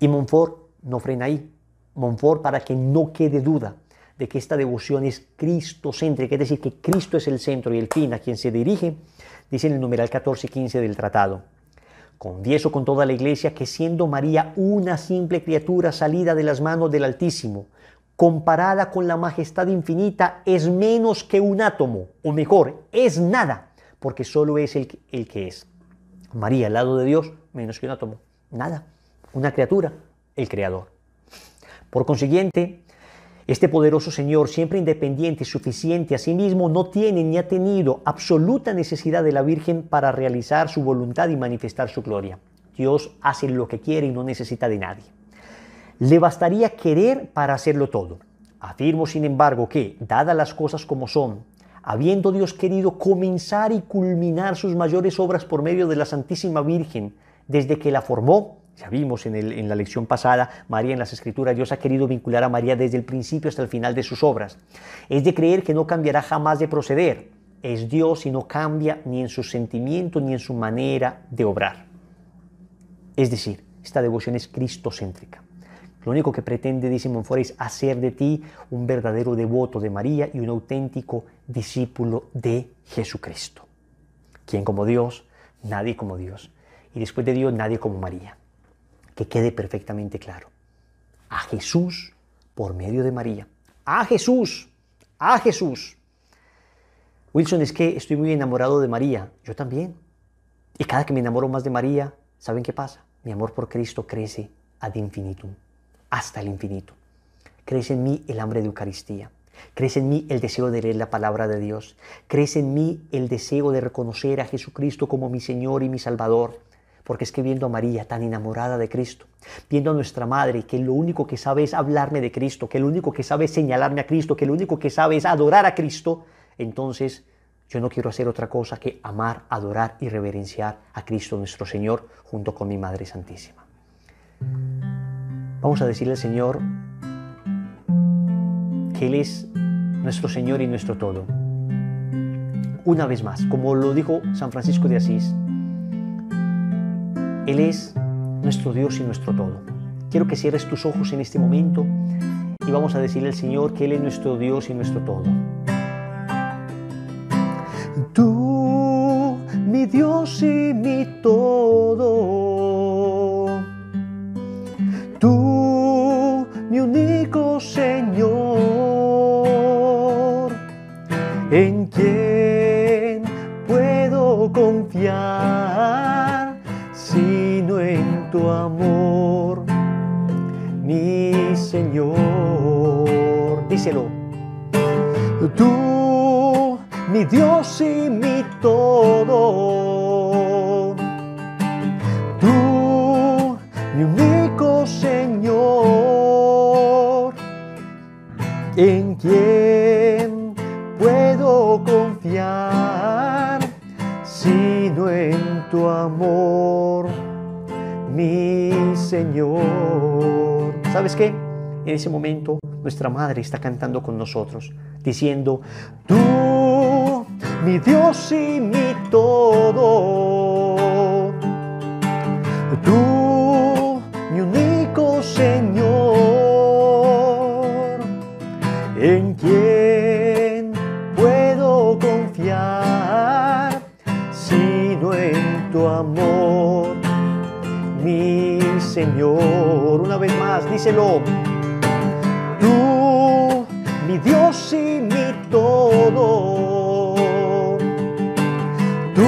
Y Monfort no frena ahí. Monfort, para que no quede duda de que esta devoción es cristo cristocéntrica, es decir, que Cristo es el centro y el fin a quien se dirige, dice en el numeral 14 y 15 del tratado. Confieso con toda la iglesia que siendo María una simple criatura salida de las manos del Altísimo, comparada con la majestad infinita, es menos que un átomo, o mejor, es nada, porque solo es el que es. María, al lado de Dios, menos que un átomo. Nada. Una criatura, el creador. Por consiguiente, este poderoso Señor, siempre independiente, y suficiente a sí mismo, no tiene ni ha tenido absoluta necesidad de la Virgen para realizar su voluntad y manifestar su gloria. Dios hace lo que quiere y no necesita de nadie. Le bastaría querer para hacerlo todo. Afirmo, sin embargo, que, dadas las cosas como son, habiendo Dios querido comenzar y culminar sus mayores obras por medio de la Santísima Virgen, desde que la formó, ya vimos en, el, en, la lección pasada, María en las Escrituras, Dios ha querido vincular a María desde el principio hasta el final de sus obras. Es de creer que no cambiará jamás de proceder. Es Dios y no cambia ni en su sentimiento ni en su manera de obrar. Es decir, esta devoción es cristocéntrica. Lo único que pretende dice Simón Fuera es hacer de ti un verdadero devoto de María y un auténtico discípulo de Jesucristo. Quien como Dios? Nadie como Dios. Y después de Dios, nadie como María. Que quede perfectamente claro. A Jesús por medio de María. A Jesús. A Jesús. Wilson, es que estoy muy enamorado de María. Yo también. Y cada que me enamoro más de María, ¿saben qué pasa? Mi amor por Cristo crece ad infinitum hasta el infinito. Crece en mí el hambre de Eucaristía. Crece en mí el deseo de leer la palabra de Dios. Crece en mí el deseo de reconocer a Jesucristo como mi Señor y mi Salvador. Porque es que viendo a María tan enamorada de Cristo, viendo a nuestra madre que lo único que sabe es hablarme de Cristo, que lo único que sabe es señalarme a Cristo, que lo único que sabe es adorar a Cristo, entonces yo no quiero hacer otra cosa que amar, adorar y reverenciar a Cristo nuestro Señor junto con mi Madre Santísima. Vamos a decirle al Señor que Él es nuestro Señor y nuestro todo. Una vez más, como lo dijo San Francisco de Asís, Él es nuestro Dios y nuestro todo. Quiero que cierres tus ojos en este momento y vamos a decirle al Señor que Él es nuestro Dios y nuestro todo. Tú, mi Dios y mi todo Señor. Díselo. Tú, mi Dios y mi todo. Tú, mi único Señor. En quien puedo confiar, sino en tu amor mi Señor. ¿Sabes qué? En ese momento nuestra madre está cantando con nosotros, diciendo, tú, mi Dios y mi todo, tú, mi único Señor, en quien puedo confiar, sino en tu amor, mi Señor. Una vez más, díselo tú, mi Dios y mi todo. Tú,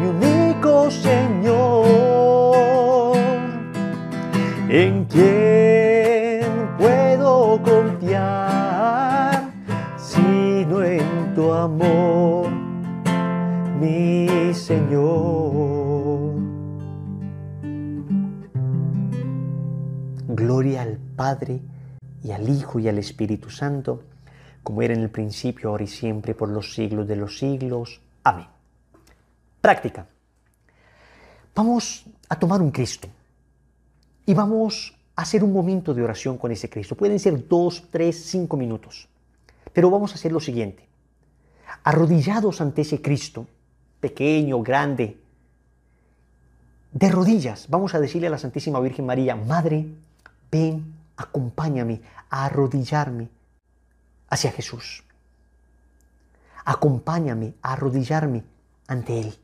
mi único Señor, en quien puedo confiar, sino en tu amor, mi Señor. Gloria al Padre y al Hijo y al Espíritu Santo, como era en el principio, ahora y siempre, por los siglos de los siglos. Amén. Práctica. Vamos a tomar un Cristo y vamos a hacer un momento de oración con ese Cristo. Pueden ser dos, tres, cinco minutos. Pero vamos a hacer lo siguiente. Arrodillados ante ese Cristo, pequeño, grande, de rodillas, vamos a decirle a la Santísima Virgen María, Madre, ven acompáñame a arrodillarme hacia Jesús. Acompáñame a arrodillarme ante Él.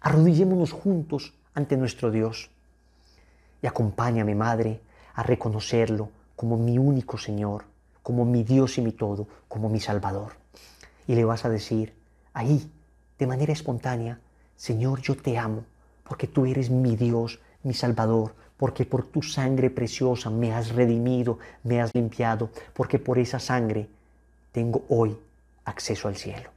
Arrodillémonos juntos ante nuestro Dios. Y acompáñame, Madre, a reconocerlo como mi único Señor, como mi Dios y mi todo, como mi Salvador. Y le vas a decir ahí, de manera espontánea, Señor, yo te amo, porque tú eres mi Dios, mi Salvador, porque por tu sangre preciosa me has redimido, me has limpiado, porque por esa sangre tengo hoy acceso al cielo.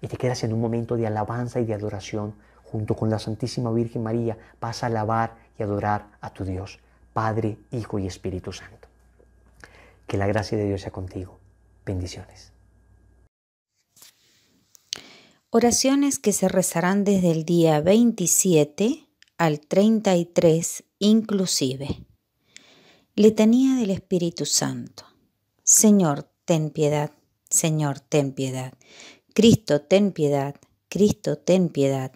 Y te quedas en un momento de alabanza y de adoración junto con la Santísima Virgen María. Vas a alabar y adorar a tu Dios, Padre, Hijo y Espíritu Santo. Que la gracia de Dios sea contigo. Bendiciones. Oraciones que se rezarán desde el día 27 al 33 inclusive. Letanía del Espíritu Santo. Señor, ten piedad. Señor, ten piedad. Cristo, ten piedad. Cristo, ten piedad.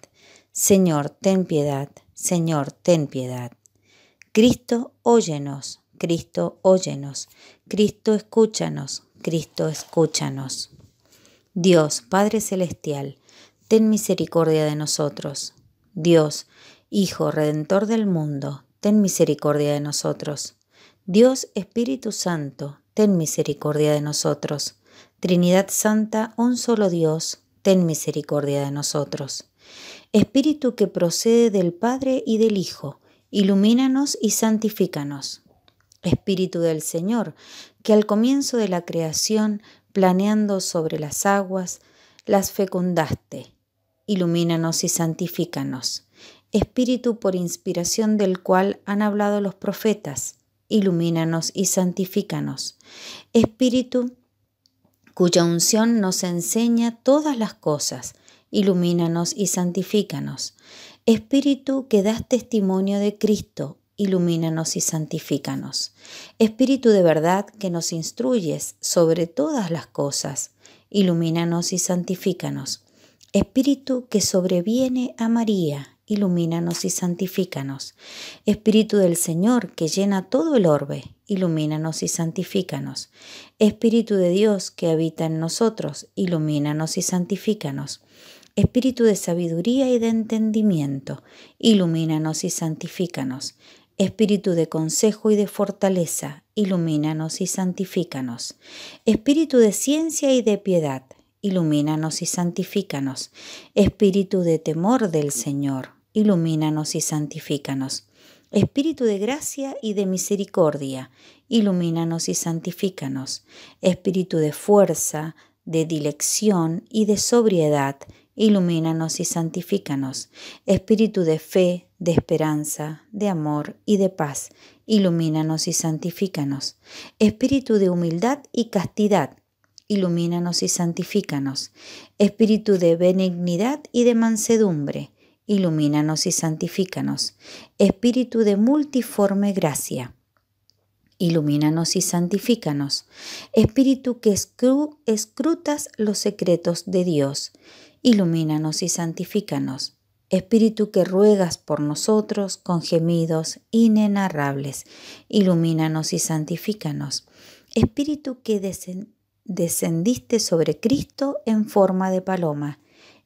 Señor, ten piedad. Señor, ten piedad. Cristo, óyenos. Cristo, óyenos. Cristo, escúchanos. Cristo, escúchanos. Dios, Padre Celestial, ten misericordia de nosotros. Dios, Hijo, Redentor del mundo, ten misericordia de nosotros. Dios Espíritu Santo, ten misericordia de nosotros. Trinidad Santa, un solo Dios, ten misericordia de nosotros. Espíritu que procede del Padre y del Hijo, ilumínanos y santifícanos. Espíritu del Señor, que al comienzo de la creación, planeando sobre las aguas, las fecundaste. Ilumínanos y santifícanos. Espíritu por inspiración del cual han hablado los profetas, ilumínanos y santifícanos. Espíritu cuya unción nos enseña todas las cosas, ilumínanos y santifícanos. Espíritu que das testimonio de Cristo, ilumínanos y santifícanos. Espíritu de verdad que nos instruyes sobre todas las cosas, ilumínanos y santifícanos. Espíritu que sobreviene a María, ilumínanos y santifícanos. Espíritu del Señor, que llena todo el orbe, ilumínanos y santifícanos. Espíritu de Dios, que habita en nosotros, ilumínanos y santifícanos. Espíritu de sabiduría y de entendimiento, ilumínanos y santifícanos. Espíritu de consejo y de fortaleza, ilumínanos y santifícanos. Espíritu de ciencia y de piedad, ilumínanos y santifícanos. Espíritu de temor del Señor, ilumínanos y santifícanos. Espíritu de gracia y de misericordia, ilumínanos y santifícanos. Espíritu de fuerza, de dilección y de sobriedad, ilumínanos y santifícanos. Espíritu de fe, de esperanza, de amor y de paz, ilumínanos y santifícanos. Espíritu de humildad y castidad, ilumínanos y santifícanos. Espíritu de benignidad y de mansedumbre, ilumínanos y santifícanos. Espíritu de multiforme gracia, ilumínanos y santifícanos. Espíritu que escrutas los secretos de Dios, ilumínanos y santifícanos. Espíritu que ruegas por nosotros con gemidos inenarrables, ilumínanos y santifícanos. Espíritu que descendiste sobre Cristo en forma de paloma,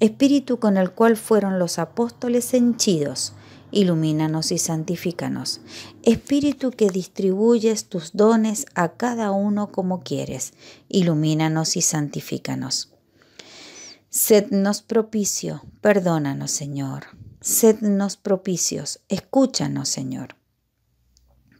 espíritu con el cual fueron los apóstoles henchidos. Ilumínanos y santifícanos. Espíritu que distribuyes tus dones a cada uno como quieres. Ilumínanos y santifícanos. Sednos propicio, perdónanos, Señor. Sednos propicios, escúchanos, Señor.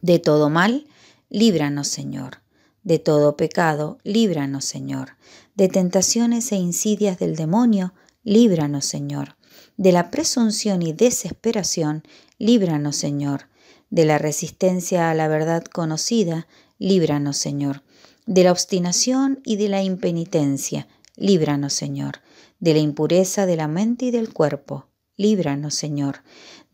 De todo mal, líbranos, Señor. De todo pecado, líbranos, Señor. De tentaciones e insidias del demonio, líbranos, Señor. De la presunción y desesperación, líbranos, Señor. De la resistencia a la verdad conocida, líbranos, Señor. De la obstinación y de la impenitencia, líbranos, Señor. De la impureza de la mente y del cuerpo, líbranos, Señor.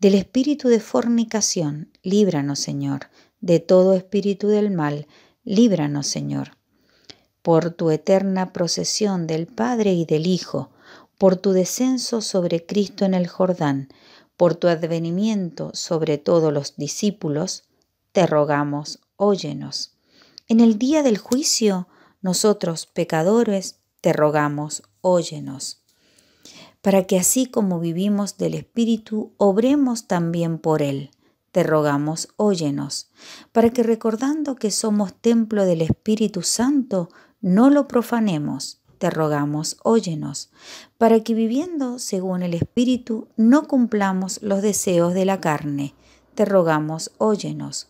Del espíritu de fornicación, líbranos, Señor. De todo espíritu del mal, líbranos, Señor. Por tu eterna procesión del Padre y del Hijo, por tu descenso sobre Cristo en el Jordán, por tu advenimiento sobre todos los discípulos, te rogamos, óyenos. En el día del juicio, nosotros, pecadores, te rogamos, óyenos. Para que así como vivimos del Espíritu, obremos también por Él. Te rogamos, óyenos, para que recordando que somos templo del Espíritu Santo, no lo profanemos te rogamos, óyenos, para que viviendo según el Espíritu no cumplamos los deseos de la carne, te rogamos, óyenos,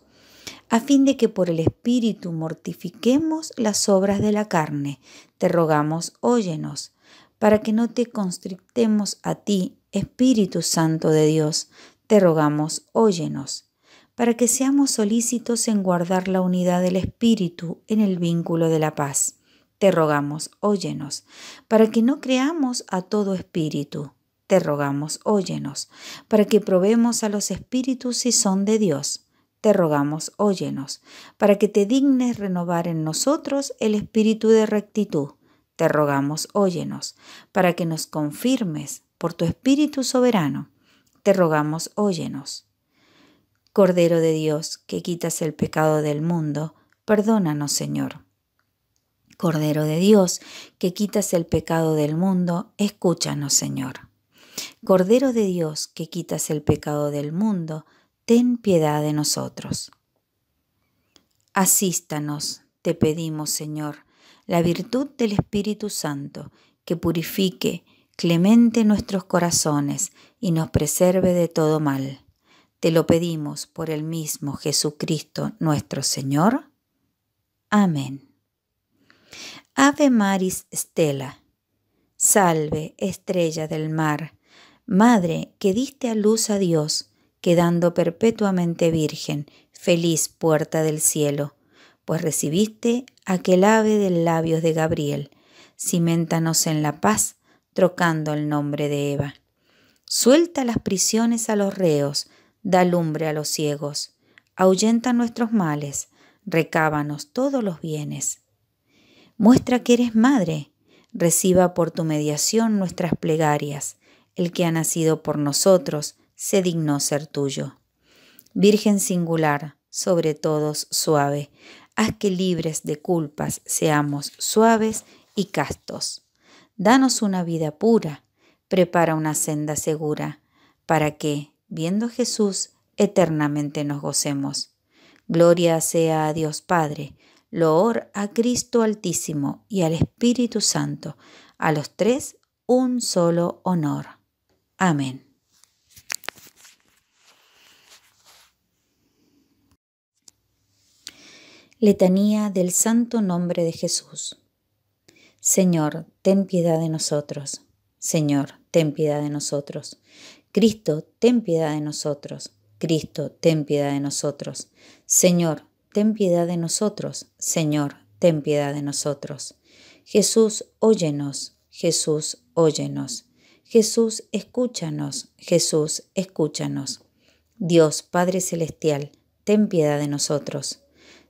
a fin de que por el Espíritu mortifiquemos las obras de la carne, te rogamos, óyenos, para que no te constrictemos a ti, Espíritu Santo de Dios, te rogamos, óyenos para que seamos solícitos en guardar la unidad del Espíritu en el vínculo de la paz te rogamos, óyenos, para que no creamos a todo espíritu, te rogamos, óyenos, para que probemos a los espíritus si son de Dios, te rogamos, óyenos, para que te dignes renovar en nosotros el espíritu de rectitud, te rogamos, óyenos, para que nos confirmes por tu espíritu soberano, te rogamos, óyenos. Cordero de Dios, que quitas el pecado del mundo, perdónanos, Señor. Cordero de Dios, que quitas el pecado del mundo, escúchanos, Señor. Cordero de Dios, que quitas el pecado del mundo, ten piedad de nosotros. Asístanos, te pedimos, Señor, la virtud del Espíritu Santo, que purifique clemente nuestros corazones y nos preserve de todo mal. Te lo pedimos por el mismo Jesucristo nuestro Señor. Amén. Ave Maris Stella, salve estrella del mar, madre que diste a luz a Dios, quedando perpetuamente virgen, feliz puerta del cielo, pues recibiste aquel ave de labios de Gabriel, cimentanos en la paz, trocando el nombre de Eva. Suelta las prisiones a los reos, da lumbre a los ciegos, ahuyenta nuestros males, recábanos todos los bienes Muestra que eres madre. Reciba por tu mediación nuestras plegarias. El que ha nacido por nosotros se dignó ser tuyo. Virgen singular, sobre todos suave, haz que libres de culpas seamos suaves y castos. Danos una vida pura, prepara una senda segura, para que, viendo Jesús, eternamente nos gocemos. Gloria sea a Dios Padre, loor a Cristo Altísimo y al Espíritu Santo, a los tres un solo honor. Amén. Letanía del Santo Nombre de Jesús. Señor, ten piedad de nosotros. Señor, ten piedad de nosotros. Cristo, ten piedad de nosotros. Cristo, ten piedad de nosotros. Señor, ten piedad de nosotros. Señor, ten piedad de nosotros. Jesús, óyenos. Jesús, óyenos. Jesús, escúchanos. Jesús, escúchanos. Dios, Padre Celestial, ten piedad de nosotros.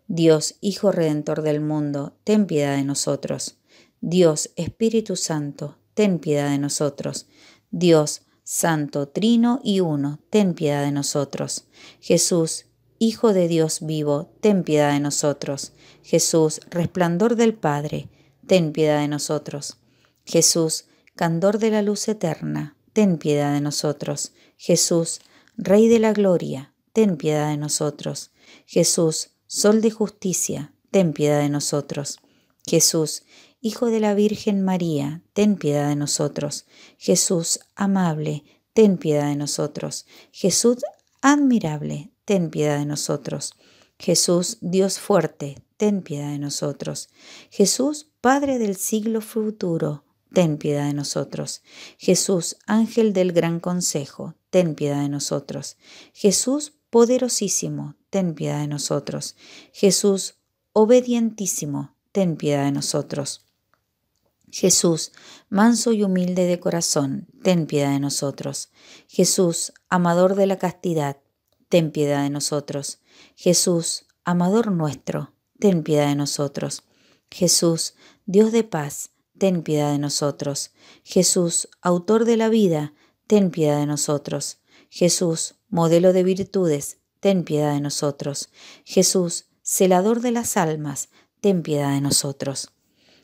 Dios, Hijo Redentor del mundo, ten piedad de nosotros. Dios, Espíritu Santo, ten piedad de nosotros. Dios, Santo, Trino y Uno, ten piedad de nosotros. Jesús, Hijo de Dios vivo, ten piedad de nosotros. Jesús, resplandor del Padre, ten piedad de nosotros. Jesús, candor de la luz eterna, ten piedad de nosotros. Jesús, Rey de la Gloria, ten piedad de nosotros. Jesús, Sol de Justicia, ten piedad de nosotros. Jesús, Hijo de la Virgen María, ten piedad de nosotros. Jesús, amable, ten piedad de nosotros. Jesús, admirable, ten piedad de nosotros. Jesús, Dios fuerte, ten piedad de nosotros. Jesús, Padre del siglo futuro, ten piedad de nosotros. Jesús, Ángel del Gran Consejo, ten piedad de nosotros. Jesús, Poderosísimo, ten piedad de nosotros. Jesús, Obedientísimo, ten piedad de nosotros. Jesús, manso y humilde de corazón, ten piedad de nosotros. Jesús, amador de la castidad, ten piedad de nosotros. Jesús, amador nuestro, ten piedad de nosotros. Jesús, Dios de paz, ten piedad de nosotros. Jesús, autor de la vida, ten piedad de nosotros. Jesús, modelo de virtudes, ten piedad de nosotros. Jesús, celador de las almas, ten piedad de nosotros.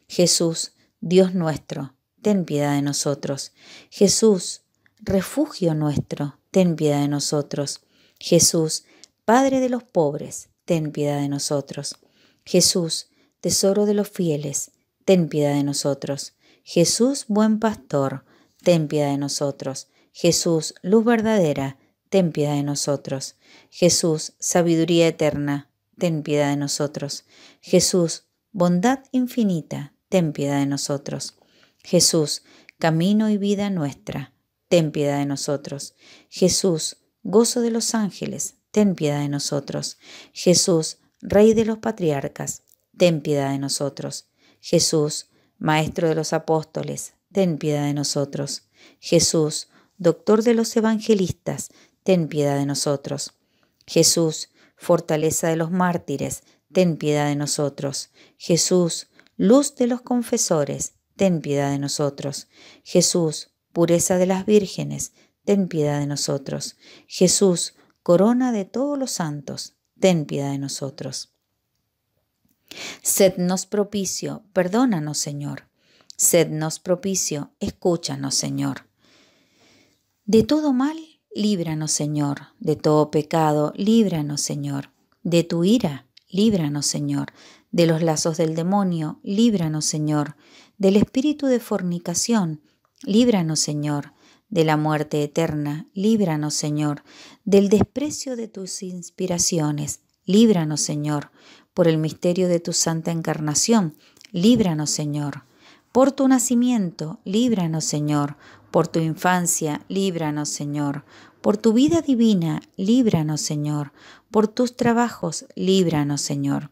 Jesús, Dios nuestro, ten piedad de nosotros. Jesús, refugio nuestro, ten piedad de nosotros. Jesús, Padre de los pobres, ten piedad de nosotros. Jesús, Tesoro de los fieles, ten piedad de nosotros. Jesús, Buen Pastor, ten piedad de nosotros. Jesús, Luz verdadera, ten piedad de nosotros. Jesús, Sabiduría eterna, ten piedad de nosotros. Jesús, Bondad infinita, ten piedad de nosotros. Jesús, Camino y vida nuestra, ten piedad de nosotros. Jesús, Gozo de los ángeles, ten piedad de nosotros. Jesús, Rey de los patriarcas, ten piedad de nosotros. Jesús, Maestro de los apóstoles, ten piedad de nosotros. Jesús, Doctor de los evangelistas, ten piedad de nosotros. Jesús, Fortaleza de los mártires, ten piedad de nosotros. Jesús, Luz de los confesores, ten piedad de nosotros. Jesús, Pureza de las vírgenes, ten piedad de nosotros. Jesús, corona de todos los santos, ten piedad de nosotros. Sednos propicio, perdónanos, Señor. Sednos propicio, escúchanos, Señor. De todo mal, líbranos, Señor. De todo pecado, líbranos, Señor. De tu ira, líbranos, Señor. De los lazos del demonio, líbranos, Señor. Del espíritu de fornicación, líbranos, Señor de la muerte eterna, líbranos, Señor, del desprecio de tus inspiraciones, líbranos, Señor, por el misterio de tu santa encarnación, líbranos, Señor, por tu nacimiento, líbranos, Señor, por tu infancia, líbranos, Señor, por tu vida divina, líbranos, Señor, por tus trabajos, líbranos, Señor.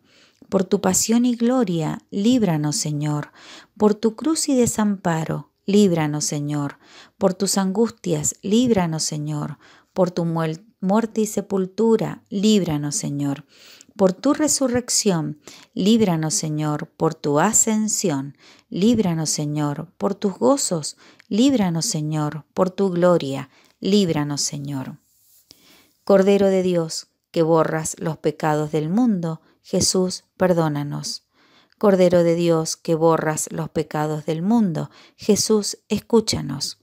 Por tu pasión y gloria, líbranos, Señor. Por tu cruz y desamparo, líbranos, Señor. Por tus angustias, líbranos, Señor. Por tu muerte y sepultura, líbranos, Señor. Por tu resurrección, líbranos, Señor. Por tu ascensión, líbranos, Señor. Por tus gozos, líbranos, Señor. Por tu gloria, líbranos, Señor. Cordero de Dios, que borras los pecados del mundo, Jesús, perdónanos. Cordero de Dios que borras los pecados del mundo, Jesús, escúchanos.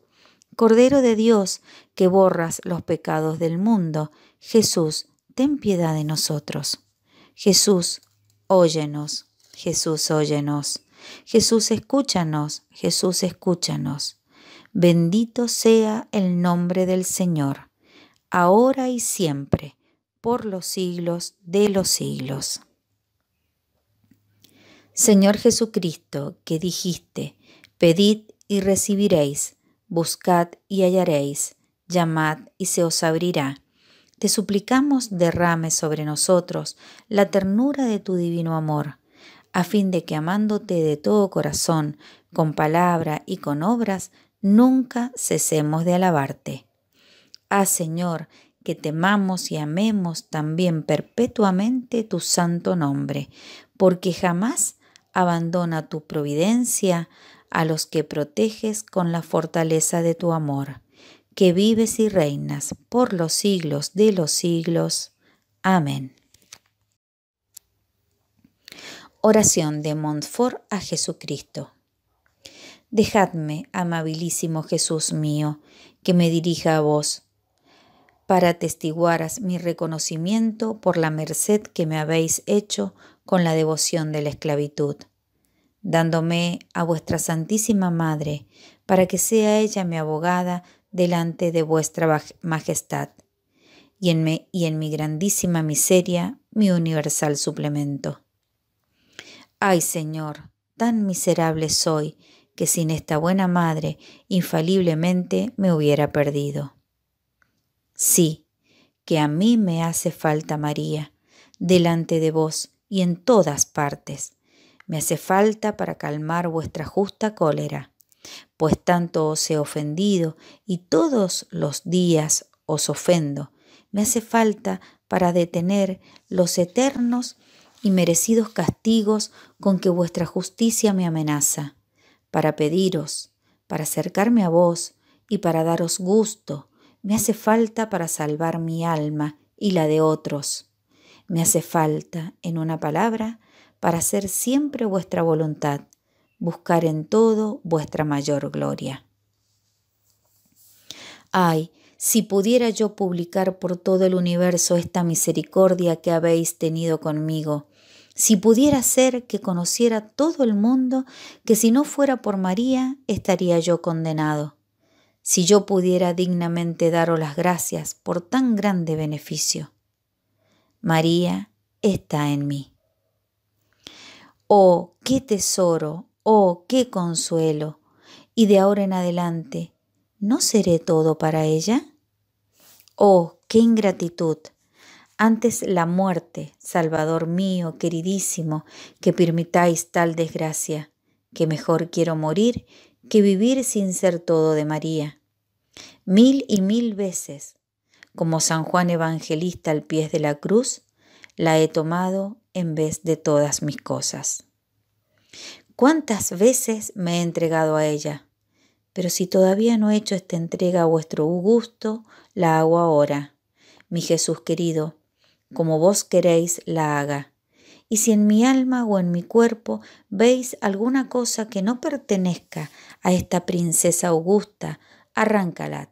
Cordero de Dios que borras los pecados del mundo, Jesús, ten piedad de nosotros. Jesús, óyenos. Jesús, óyenos. Jesús, escúchanos. Jesús, escúchanos. Bendito sea el nombre del Señor, ahora y siempre, por los siglos de los siglos. Señor Jesucristo, que dijiste, pedid y recibiréis, buscad y hallaréis, llamad y se os abrirá. Te suplicamos derrame sobre nosotros la ternura de tu divino amor, a fin de que amándote de todo corazón, con palabra y con obras, nunca cesemos de alabarte. Ah, Señor, que temamos y amemos también perpetuamente tu santo nombre, porque jamás abandona tu providencia a los que proteges con la fortaleza de tu amor, que vives y reinas por los siglos de los siglos. Amén. Oración de Montfort a Jesucristo. Dejadme, amabilísimo Jesús mío, que me dirija a vos, para testiguaras mi reconocimiento por la merced que me habéis hecho con la devoción de la esclavitud, dándome a vuestra Santísima Madre, para que sea ella mi abogada delante de vuestra majestad, y en, y en mi grandísima miseria mi universal suplemento. Ay Señor, tan miserable soy que sin esta buena madre infaliblemente me hubiera perdido. Sí, que a mí me hace falta María, delante de vos, y en todas partes. Me hace falta para calmar vuestra justa cólera, pues tanto os he ofendido y todos los días os ofendo. Me hace falta para detener los eternos y merecidos castigos con que vuestra justicia me amenaza, para pediros, para acercarme a vos y para daros gusto, me hace falta para salvar mi alma y la de otros. Me hace falta, en una palabra, para hacer siempre vuestra voluntad, buscar en todo vuestra mayor gloria. Ay, si pudiera yo publicar por todo el universo esta misericordia que habéis tenido conmigo, si pudiera ser que conociera todo el mundo que si no fuera por María estaría yo condenado, si yo pudiera dignamente daros las gracias por tan grande beneficio. María está en mí. Oh, qué tesoro, oh, qué consuelo. Y de ahora en adelante, ¿no seré todo para ella? Oh, qué ingratitud. Antes la muerte, Salvador mío, queridísimo, que permitáis tal desgracia, que mejor quiero morir que vivir sin ser todo de María. Mil y mil veces como San Juan Evangelista al pie de la cruz, la he tomado en vez de todas mis cosas. ¿Cuántas veces me he entregado a ella? Pero si todavía no he hecho esta entrega a vuestro gusto, la hago ahora. Mi Jesús querido, como vos queréis, la haga. Y si en mi alma o en mi cuerpo veis alguna cosa que no pertenezca a esta princesa augusta, arráncala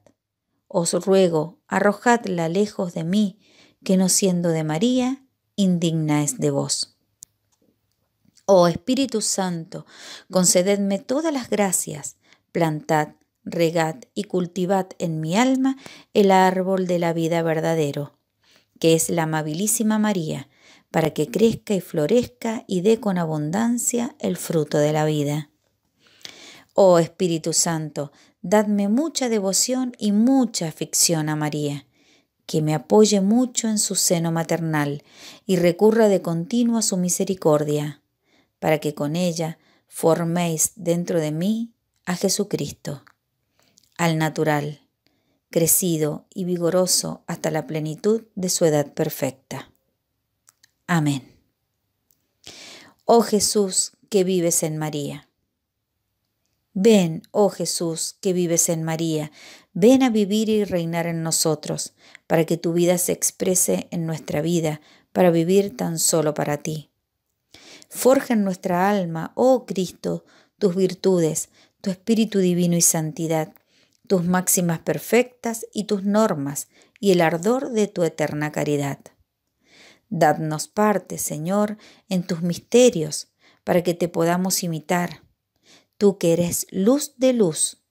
os ruego, arrojadla lejos de mí, que no siendo de María, indigna es de vos. Oh Espíritu Santo, concededme todas las gracias, plantad, regad y cultivad en mi alma el árbol de la vida verdadero, que es la amabilísima María, para que crezca y florezca y dé con abundancia el fruto de la vida. Oh Espíritu Santo, Dadme mucha devoción y mucha afición a María, que me apoye mucho en su seno maternal y recurra de continuo a su misericordia, para que con ella forméis dentro de mí a Jesucristo, al natural, crecido y vigoroso hasta la plenitud de su edad perfecta. Amén. Oh Jesús, que vives en María Ven, oh Jesús, que vives en María, ven a vivir y reinar en nosotros, para que tu vida se exprese en nuestra vida, para vivir tan solo para ti. Forja en nuestra alma, oh Cristo, tus virtudes, tu espíritu divino y santidad, tus máximas perfectas y tus normas, y el ardor de tu eterna caridad. Dadnos parte, Señor, en tus misterios, para que te podamos imitar tú que eres luz de luz,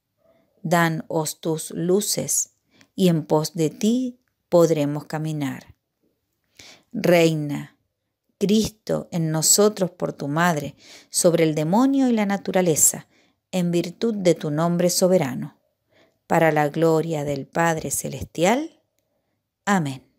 danos tus luces, y en pos de ti podremos caminar. Reina, Cristo en nosotros por tu Madre, sobre el demonio y la naturaleza, en virtud de tu nombre soberano, para la gloria del Padre Celestial. Amén.